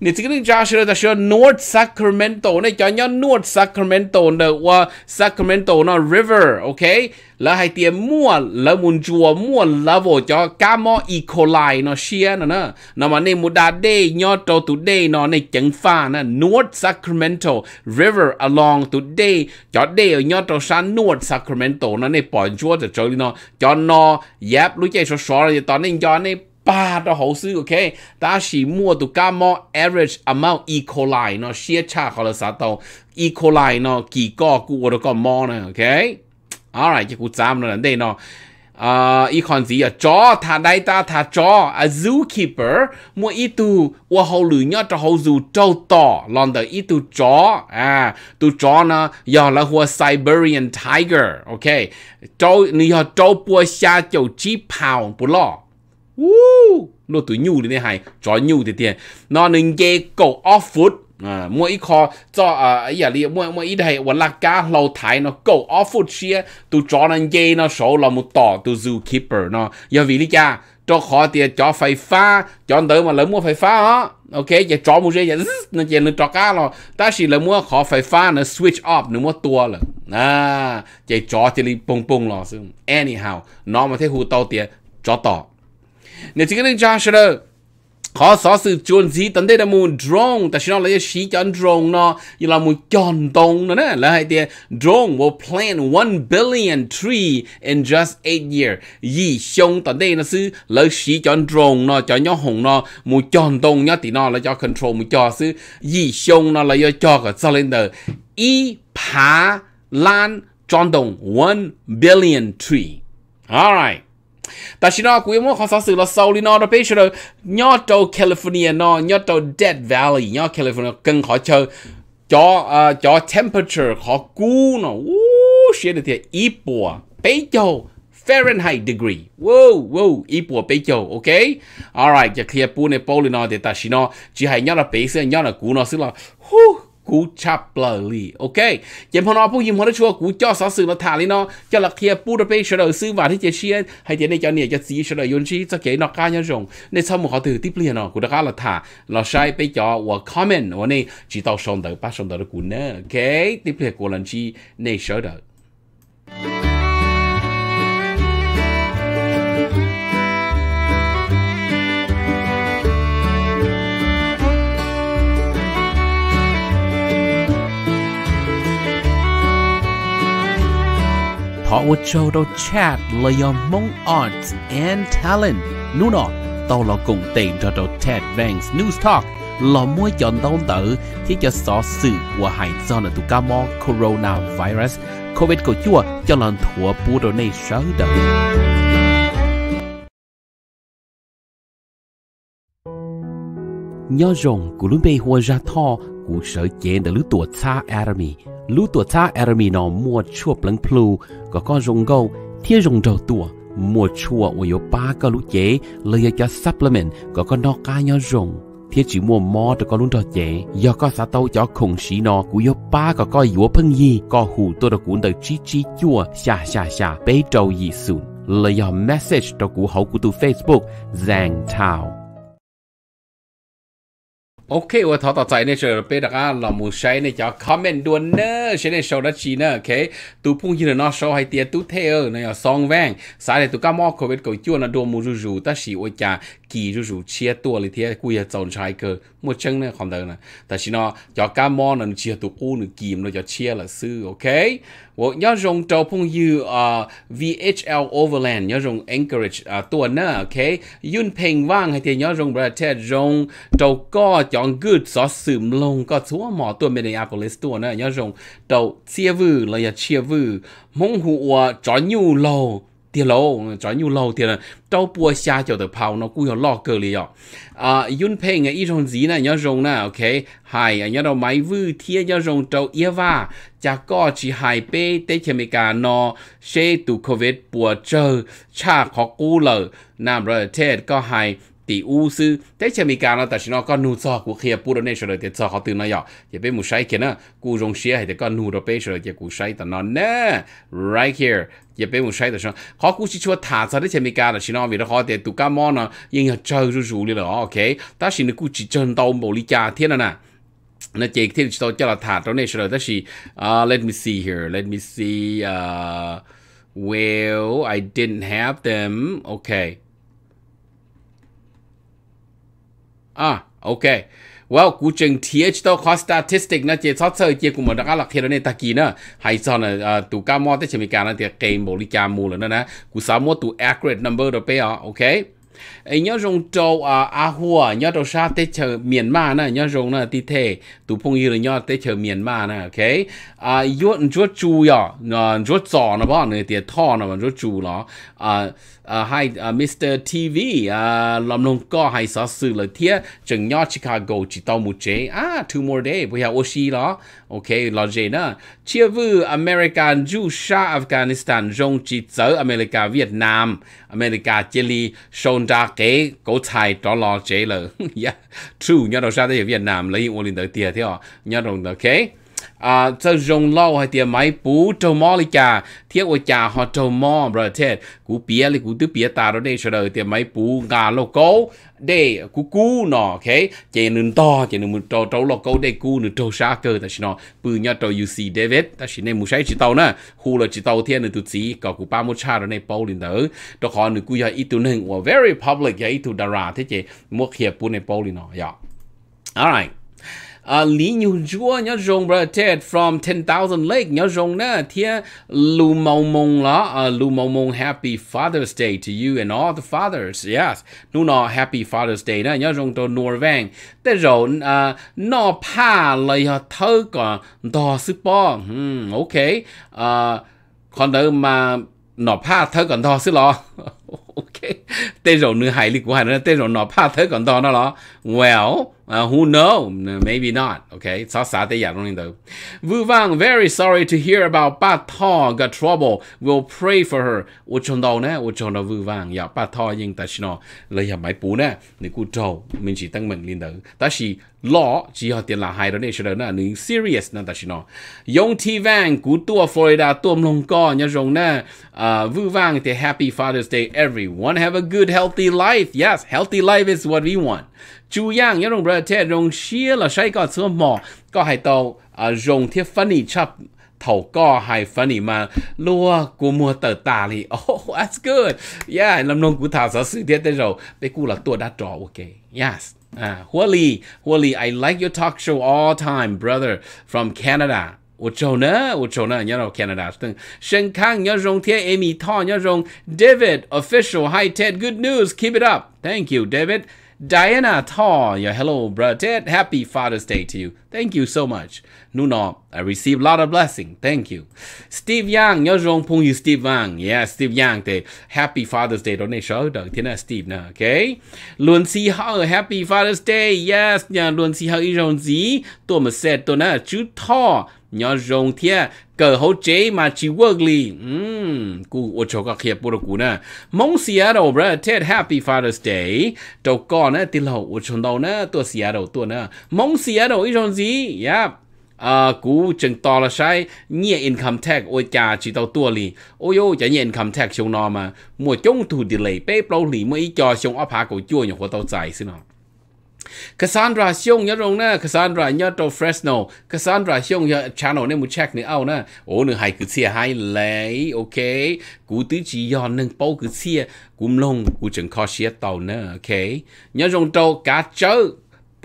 Nè chỉ cần Josh là cho North Sacramento này cho nhau North Sacramento nè wa Sacramento no River, ok? Là hai tiền mua là muốn chua mua là vô cho cá mò Ecolai nó xia nè nè. Nó mà nè một đà đê nhau cho tụ đê nó nè chẳng pha nè North Sacramento River along tụ đê cho đê ở nhau cho san North Sacramento nó nè bỏ chua cho cho nó cho no, yep lúc chạy số số là tao nên cho nè ba đó hậu sư ok ta chỉ mua tụ cá mò average amount equalize nó chia cha khó là sao tàu equalize nó kỳ co của nó còn mò nè ok alright chứ cũng chăm nó đây nó à uh, còn gì à chó thà đây ta thà chó a zookeeper mua ít tu qua hậu lử nhớ cho hậu dù trâu tỏ lon đời ít tu chó à tu chó nó giờ là hua Siberian tiger ok trâu nếu trâu bua xa chầu chi pound bù lọ Woo! Lô tử nhu đến hay chó nhu thì tiền. Nó nâng ghê cầu off foot. À, mỗi kho cho à giờ li mỗi mỗi hay hoặc là cá lâu thái nó cầu off foot chia tụi chó nâng ghê nó số là một tỏ tụ zookeeper nó. Giờ vì lý cha cho khó tiền cho phải pha cho đỡ mà lấy mua phải pha hả ok giờ cho mua gì nó chỉ là cho cá rồi ta chỉ là mua khó phải pha nó switch off nó mua tua rồi à giờ cho chỉ là bông bông rồi anyhow nó mà thấy hụt tao tiền cho tỏ nè chỉ cái này cha sẽ đâu khó xóa sự chuẩn gì tận đây là một drone ta xin nói là sĩ cho drone nó như là một chọn tông nữa nè là hai tiền drone will plant one billion tree in just eight year gì xong tận đây là sư là sĩ cho drone nó cho nhau hùng nó một chọn tông nhá thì nó là cho control một cho sư gì xong nó là cho cái cylinder y phá lan chọn tông one billion tree alright đâu California 呢，亚洲 Dead Valley，亚 California cần chờ cho, uh, cho temperature được bây giờ Fahrenheit degree. Wow, wow, ipo pe cho, okay? All right, ya kia pu ne poli no de ta shi no, chi hai nya la pe se nya la ku no si la. Huh, cú chapler ok chém hôm nọ phụ yếm hôm chua cú cho sáu sự nó thả lên nó cho là kia bù đắp sờ đầu sư và chế chia hay thế này cho nè cho gì sờ đầu yun chi cho cái nó cá nhau rồng nên sau một họ từ tiếp liền nó cú đó cá là thả nó sai bây comment và này chỉ tao xong đầu ba xong đầu cú nữa ok tiếp liền cú lần chi này sờ đầu họ u châu đâu chat là yom mong art and talent nu nọ tao là cùng tiền cho đâu ted banks news talk là mua chọn tao tự thì cho xó sự của hải do là tụ ca mò coronavirus covid của chua cho lần thua bu đồ này sớ đợi nhớ rồng của lúc bê hoa ra tho của sở chế đã lứa tuổi xa Army lũ tổ ta ermino mua chua plăng plu có con rồng gâu thiên rồng đầu tua mua chua ôi ba cái lũ chế lấy cho supplement có con nó cá nhau rồng thiên chỉ mua mò cho con luôn cho chế do có sa tàu cho khủng sĩ nó của yo ba có coi yếu phân gì có hủ tôi được cuốn đời chi chi chua xà xà xà bế trâu gì sùn lời message cho cụ hậu của tu Facebook Giang Thảo โอเคว่าทอต่อใจในเชอร์เป้ดกอ่ะเรามูใช้ในจอคอมเมนต์ด่วนเนอร์ใช่ในโชว์ดัชชีเนอร์โอเคตูพุ่งยืนนอโชว์ให้เตียตูเทอร์ในอ่ะซองแวงสายในตัวก้ามอโควิดกนจวนนะดวงมูรูรูตาชีโอจ่ากีรูรูเชียตัวเลยเทียกูจะจนช้ยเกอหมดเชิงเนี่ยความเดิมนะแต่ชินอจอก้ามอนั่นเชียตัวกู้หนึ่งกีมเราจะเชียละซื้อโอเค我要用找朋友啊 VHL Overland 要用 Anchorage 啊ตัวน่ะโอเคยุ่นเพลงว่างให้เทียน要用ประเทศยงเจ้าก็จองกึดสอสืมลงก็ชัวหมอตัวเมเดียโพลิสตัวน่ะ要用เจ้าเชียวือเลยเชียวือมงหัวจอนอยู่โล tiền lâu cho nhiều lâu tiền là trâu bùa xa cho được phao nó cũng có lo cơ lý ạ à yun pe nghe ít hơn gì nè nhớ rồng nè ok hai nhớ đâu máy vư thiên nhớ rồng trâu yêu va cha có chỉ hai pe tế chế mỹ cả nó xe tụ covid bùa chờ cha khó cú lờ nam rồi thế có hai tỷ u thế chỉ mi cả nó ta chỉ nó có nụ cho của kia pu đó nên rồi thì cho họ từ nó nhỏ chỉ biết một sai kia nữa cụ rong xia có nụ đó bây rồi chỉ cụ sai ta nó nè right here chỉ biết một sai ta sao họ cụ chỉ cho thả ra đấy chỉ mi cả là chỉ nó vì nó họ thì tụ cá mò nó nhưng mà chơi rú rú đi là ok ta chỉ nó cụ chỉ chân tàu bồ lý cha thiên à nè nó chỉ cho cho là thả đó nên rồi ta chỉ à, let me see here let me see uh, well I didn't have them okay à ok well cú chừng th to có statistic na chế sót sơ chế cũng một đã là khi đó nên ta kỳ nữa hay sao là à, tụ cá mò tới chỉ mình cả là tiệt game bộ lý cá mù rồi nữa nè cú sáu mò tụ accurate number đó bây ok ấy nhớ rong châu à à hùa nhớ đâu sa tới chờ miền ma nè nhớ rong nè tí thế tụ phong yêu rồi nhớ tới chờ miền ma nè ok à yuột chuột chu yọ chuột à, giò nè, bao nè tiệt thọ nó mà chuột chu nó à Ờ, hai ờ, Mr TV ờ, làm nông có hai sở sự là thiết chừng nhỏ Chicago chỉ tao một chế à two more day bây giờ oxy đó ok lo gì nữa chia vư American du sa Afghanistan rong chỉ tới America Việt Nam America Chile sơn ra cái cổ thai đó lo chế là yeah true nhỏ đầu ra ở Việt Nam lấy ô linh tới tiền thế hả nhỏ đầu ok à cho rong lâu hay tiệm máy bú trâu mò li cha, thiết ô chà họ trâu mò bro thế cú bia li cú tứ bia ta đó đây sau đời tiệm máy bú gà lô cố đây cú cú nọ thế chạy nương to chạy nương trâu trâu lô cố đây cú nương trâu xa cơ ta xin nọ, bự nhá trâu UC David ta xin nên mua sai chỉ tàu nè khu là chỉ tàu thiên nương tụt chỉ có cú ba mươi cha đó này bao liền đỡ đó khó nương cú giờ ít tụi nương very public giờ ít tụi đà ra thế chạy mua hiệp bún này bao liền nọ yeah dạ. alright à lý nhu chúa nhớ rong bờ tết from ten thousand lake nhớ rong nè thia lu mau mong lá, à lu mong mong happy Father's Day to you and all the fathers yes nu nọ happy Father's Day nè nhớ rong to nor vang tết rồi à nọ pa lời thơ còn đò sức bò hmm, ok à còn đỡ mà nọ pa thơ còn đò sức lo ok tết rồi nữ hải lý của hải nữa tết rồi nọ pa thơ còn đò nó lo well Uh, who know? Maybe not. Okay, luôn so Vu Vang, very sorry to hear about Ba Tho got trouble. We'll pray for her. Wo chong dao ne, wo chong dao Vu Wang, ya Ba Tho ying ta shino, le ya mai pu ne, ni ku trâu, mình chỉ tăng mình lên tử. Ta chỉ lo, chỉ họ tiền là hai đó này, sau đó là ni serious na ta shino. Yong Ti Wang, cú tua Florida, tuom long co, nhớ rong na. Uh, Vu Wang, the happy Father's Day everyone. Have a good healthy life. Yes, healthy life is what we want chú yang yong bra te rong xia là sai có số mò có hai tàu à rong thiết funny đi chập thầu hai funny đi mà lúa của mua tờ tà thì oh that's good yeah làm nông của thảo giáo sư thiết tới rồi bây cụ là tua đã trò ok yes à uh, Huali Huali I like your talk show all time brother from Canada Canada, kang 我走呢，我走呢，你到 Canada，等沈康，你用贴 Amy 套，你用 David official hi ted good news keep it up thank you David。Diana Thaw, yeah, hello, brother Ted. Happy Father's Day to you. Thank you so much. Nuno, I received a lot of blessing. Thank you. Steve Yang, nhớ rong pung you Steve Yang. Yeah, Steve Yang, thì Happy Father's Day đó này sớ được thế là Steve nè, okay? Luân si hao, Happy Father's Day. Yes, nhà Luân si hao y rong gì? Tôi mà sẽ tôi nè chú Thaw, nhớ rong thiệt cờ hỗ chế mà chỉ work li um cu ô cho các hiệp bồ cụ nè mong Seattle bro Happy Father's Day đầu con nè tin lâu ô chọn đầu nè tua Seattle tua nè mong Seattle ý chọn gì yeah à cú chừng to là sai nhẹ income tax ôi cha chỉ tao tua lì ôi yo nhẹ income tax xong nó mà mùa chung thủ delay bé bao lì mới cho xong áp hạ cổ chua nhỏ tao giải xin nào Cassandra xiong nhớ rồi nè Cassandra nhớ to Fresno Cassandra xiong nhớ channel này mu check nữa ao nè, ô nửa hai cứ xia hai lấy ok cú tứ chỉ yon nâng bao cứ xia cúm lông cú chẳng khó xia tàu nè, ok nhớ rồi to cá chớ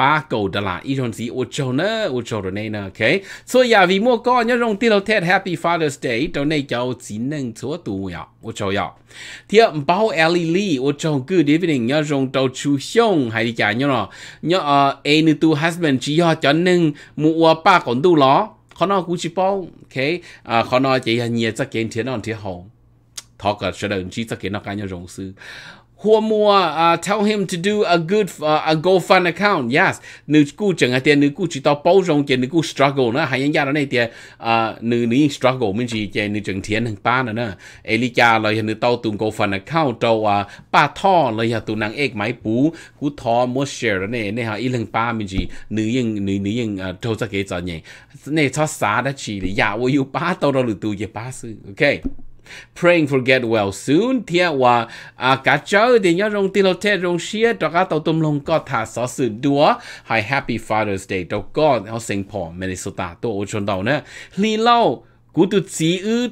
ba cầu đà là ít hơn gì ô châu nữa ô châu rồi này nè ok so yeah vì mua con nhớ rong tiêu tết happy father's day trong này cháu chỉ nâng chúa tù nhở ô châu nhở thì bao Ellie Lee ô châu cứ đến với nhớ rong đầu chú xong hay đi cả nhớ nọ nhớ ờ anh tu husband chỉ cho cho nâng mua ba còn tu lo, khó nói cũng chỉ bao ok à khó nó chỉ là nhiều chắc kiến thế nào thế hồng thọ cả sẽ đừng chỉ chắc kiến nó cái nhớ rong sư Huomua uh, tell him to do a good uh, a GoFund account. Yes. Nữ cú chẳng hạn tiền nữ cú chỉ tao bao rong tiền nữ cú struggle nữa. Hay nhân gia đó này tiền uh, nữ nữ struggle mình gì tiền nữ chẳng tiền hàng ba nữa Elijah Elika lời nữ tao tụng GoFund account tao à uh, ba thọ lời hạt tụng nàng ek máy bú cú thọ mua share đó này này ha, ít hàng ba mình gì nữ yên nữ nữ yên tao sẽ kể cho nhỉ. Này cho xá đã chỉ là dạ ôi yêu ba tao đâu lừa tụi gì ba sư. Okay praying for get well soon thia wa a ka chau de nya rong tilo te rong shia to ka to tum long ko tha so su dua hi happy father's day to god ho sing po minnesota to o chon dau na li lao cú tu chỉ ư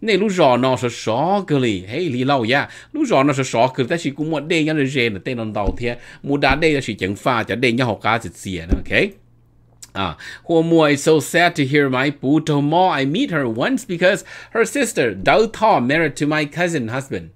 này lúc rõ nó sẽ rõ cơ hey lý lâu ya lúc rõ nó sẽ rõ cơ ta chỉ cũng một đề nhân là rèn là tên nó đầu mua đá đây chỉ chẳng pha chả đề nhau học cá chỉ tiền ok Ah, Huo I is so sad to hear my Pu To I meet her once because her sister Dao Ta married to my cousin husband.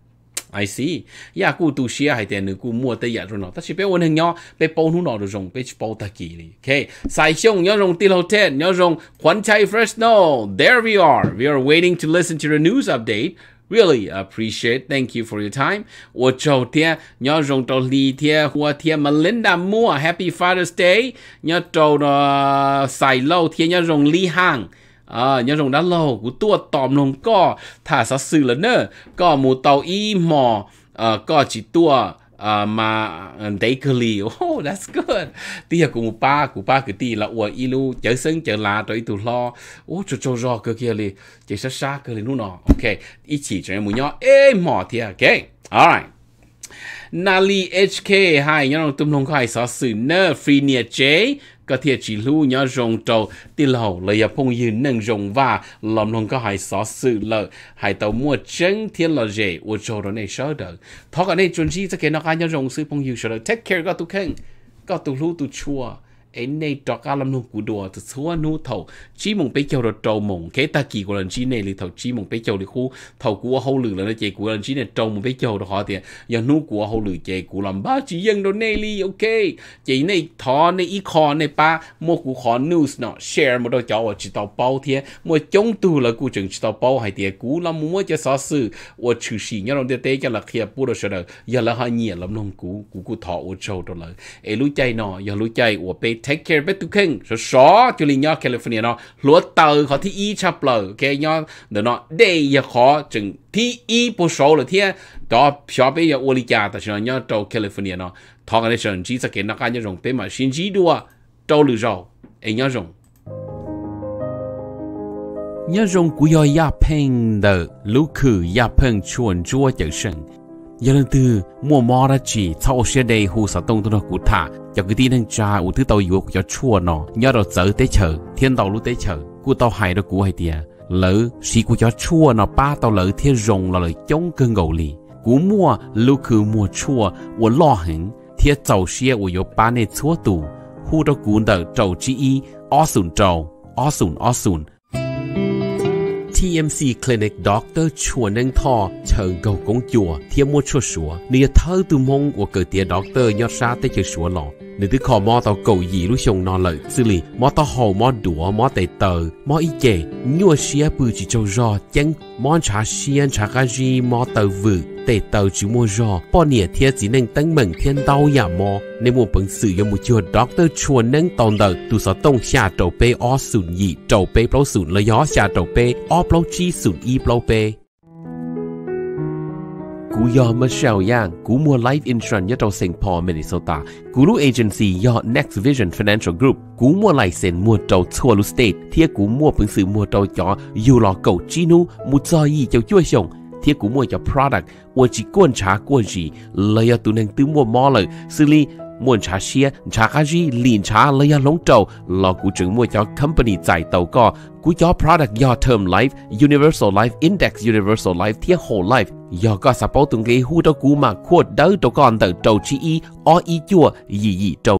I see. Ya ku tu shia hai te ku mua te ya ro no. Ta shi pe won heng yo pe pon hu no ro jong pe Okay. Sai xiong yo rong ti ten yo rong chai fresh no. There we are. We are waiting to listen to the news update really appreciate. Thank you for your time. 我周天要用到礼天或天 Melinda Moore Happy Father's Day. 要到的赛漏天要用礼行。à, nhớ rằng đã lâu của tua tòm lòng co thả sát sự là nơ co mù tàu y mò à, ờ, co chỉ tua uh, ma daikali oh that's good tia ba pa ba pa ku là la wa ilu chở sân chở la rồi tu lo ô cho cho ro cơ kia li chỉ sa sa cơ li nu nó ok ít chỉ cho em mu nhỏ ê mò tia ok alright Nali HK hai nhớ tùm lông khai sở sự nơ free near J ก็เทียจีลู่ยาจงโจติเหล่าเลยพงยืนนึ่งจงว่าลำลงก็หายสอสื่อเลยหายเต่ามัวเจิ้งเทียนละเจอโจรในเชอเดอร์ทอกันในจุนชีจะเกณฑ์นักการยาจงซื้อพงยืนเชอเดอร์ take care ก็ตุเข่งก็ตุลู่ตุชัว ấy nay trọ cá lâm nung cú đùa từ xưa nu thầu chỉ mong bé châu rồi trâu mong cái ta kỳ của lần chỉ này thì thầu chỉ mong bé châu thì khu thầu của hậu lử là nó chạy của lần chỉ này trâu mong bé châu rồi họ thì giờ nu của hậu lử chạy của làm ba chỉ dân đồ này li ok chạy này thọ này ít khó này ba mua cú khó news nó share một đôi cháu ở chỉ tàu bao thế mua chống tu là cú chừng chỉ tàu bao hay thì cú làm mua cho xóa sư ở chữ sĩ nhau đồng tế cho là khi bù đồ sờ giờ là họ nhiệt lắm nung cú cú cú thọ ở châu đồ là ấy lũ chạy nọ giờ lũ chạy ở bé take care bé tu keng so so cho li nyo California nó lúa tàu khó thi y chập lờ cái nho để nó đây giờ khó chừng thi y bộ số là thi đó phía bên giờ Uli cha ta cho nho trâu California nó thằng cái sân chỉ sẽ cái nó cái nho rồng bé mà xin chỉ đua trâu lừa rau ấy nho rồng nhớ rồng của yo ya peng de lũ khử ya peng chuồn chua chữ sừng giờ lần thứ mua mò ra chỉ sau xe đây hù sản tông tôi nó cụ thả cho cái tin năng cha u thứ tàu yếu cho chua nó nhớ đầu chở tới chở thiên tàu lúc tới chở cụ tàu hay đó cụ hay tiề lỡ xí cụ cho chua nó ba tàu lỡ thiên rồng là lỡ chống cơn gầu lì cụ mua lúc cứ mua chua u lo hẳn thiên tàu xe u yếu ba này chua tù hù đó cụ đỡ tàu chi y ó sùn tàu, ó sùn ó sùn TMC Clinic Dr. Chua Neng Tho chờ cầu cống chùa thiêm mua chua sủa nia thơ từ mong của cử tía Dr. nhọt ra tới chữ sủa lọ Nữ tử khò mò tàu cầu dị lúc chồng nó lợi Sư lì mò tàu hồ mò đũa mò tệ tờ Mò y chè Nhua xìa bư chỉ châu rò Chẳng mò trả xìa trả gà gì mò tờ vự Tệ tờ chỉ mò rò Bò nịa thịa chỉ nâng tăng mừng thiên đau yà mò Nên mò bằng sự yà mù chùa doctor chùa nâng tòn tờ Tù sở tông xa trầu bê o sùn dị Trầu bê blâu sùn cú yo Michelle Yang, cú mua life insurance nhất trong Paul, Minnesota. Cú lu agency yo Next Vision Financial Group, cú mua lại sen mua trâu chua lu state, thiệt cú mua phương sự mua trâu chó, yêu lò cầu chinu, mua cho xong, thiệt cú mua cho product, ua chỉ quan trả quan gì, lời tu nên tứ mua mò lời, xử muốn trả xe trả cái gì liền trả lấy ra lông trâu, là của chứng mua cho company giải tàu có của cho product do term life universal life index universal life thiết whole life do có support từng cái hú đó của mà quote đó đó con tờ trâu chi y o y chua gì gì trâu.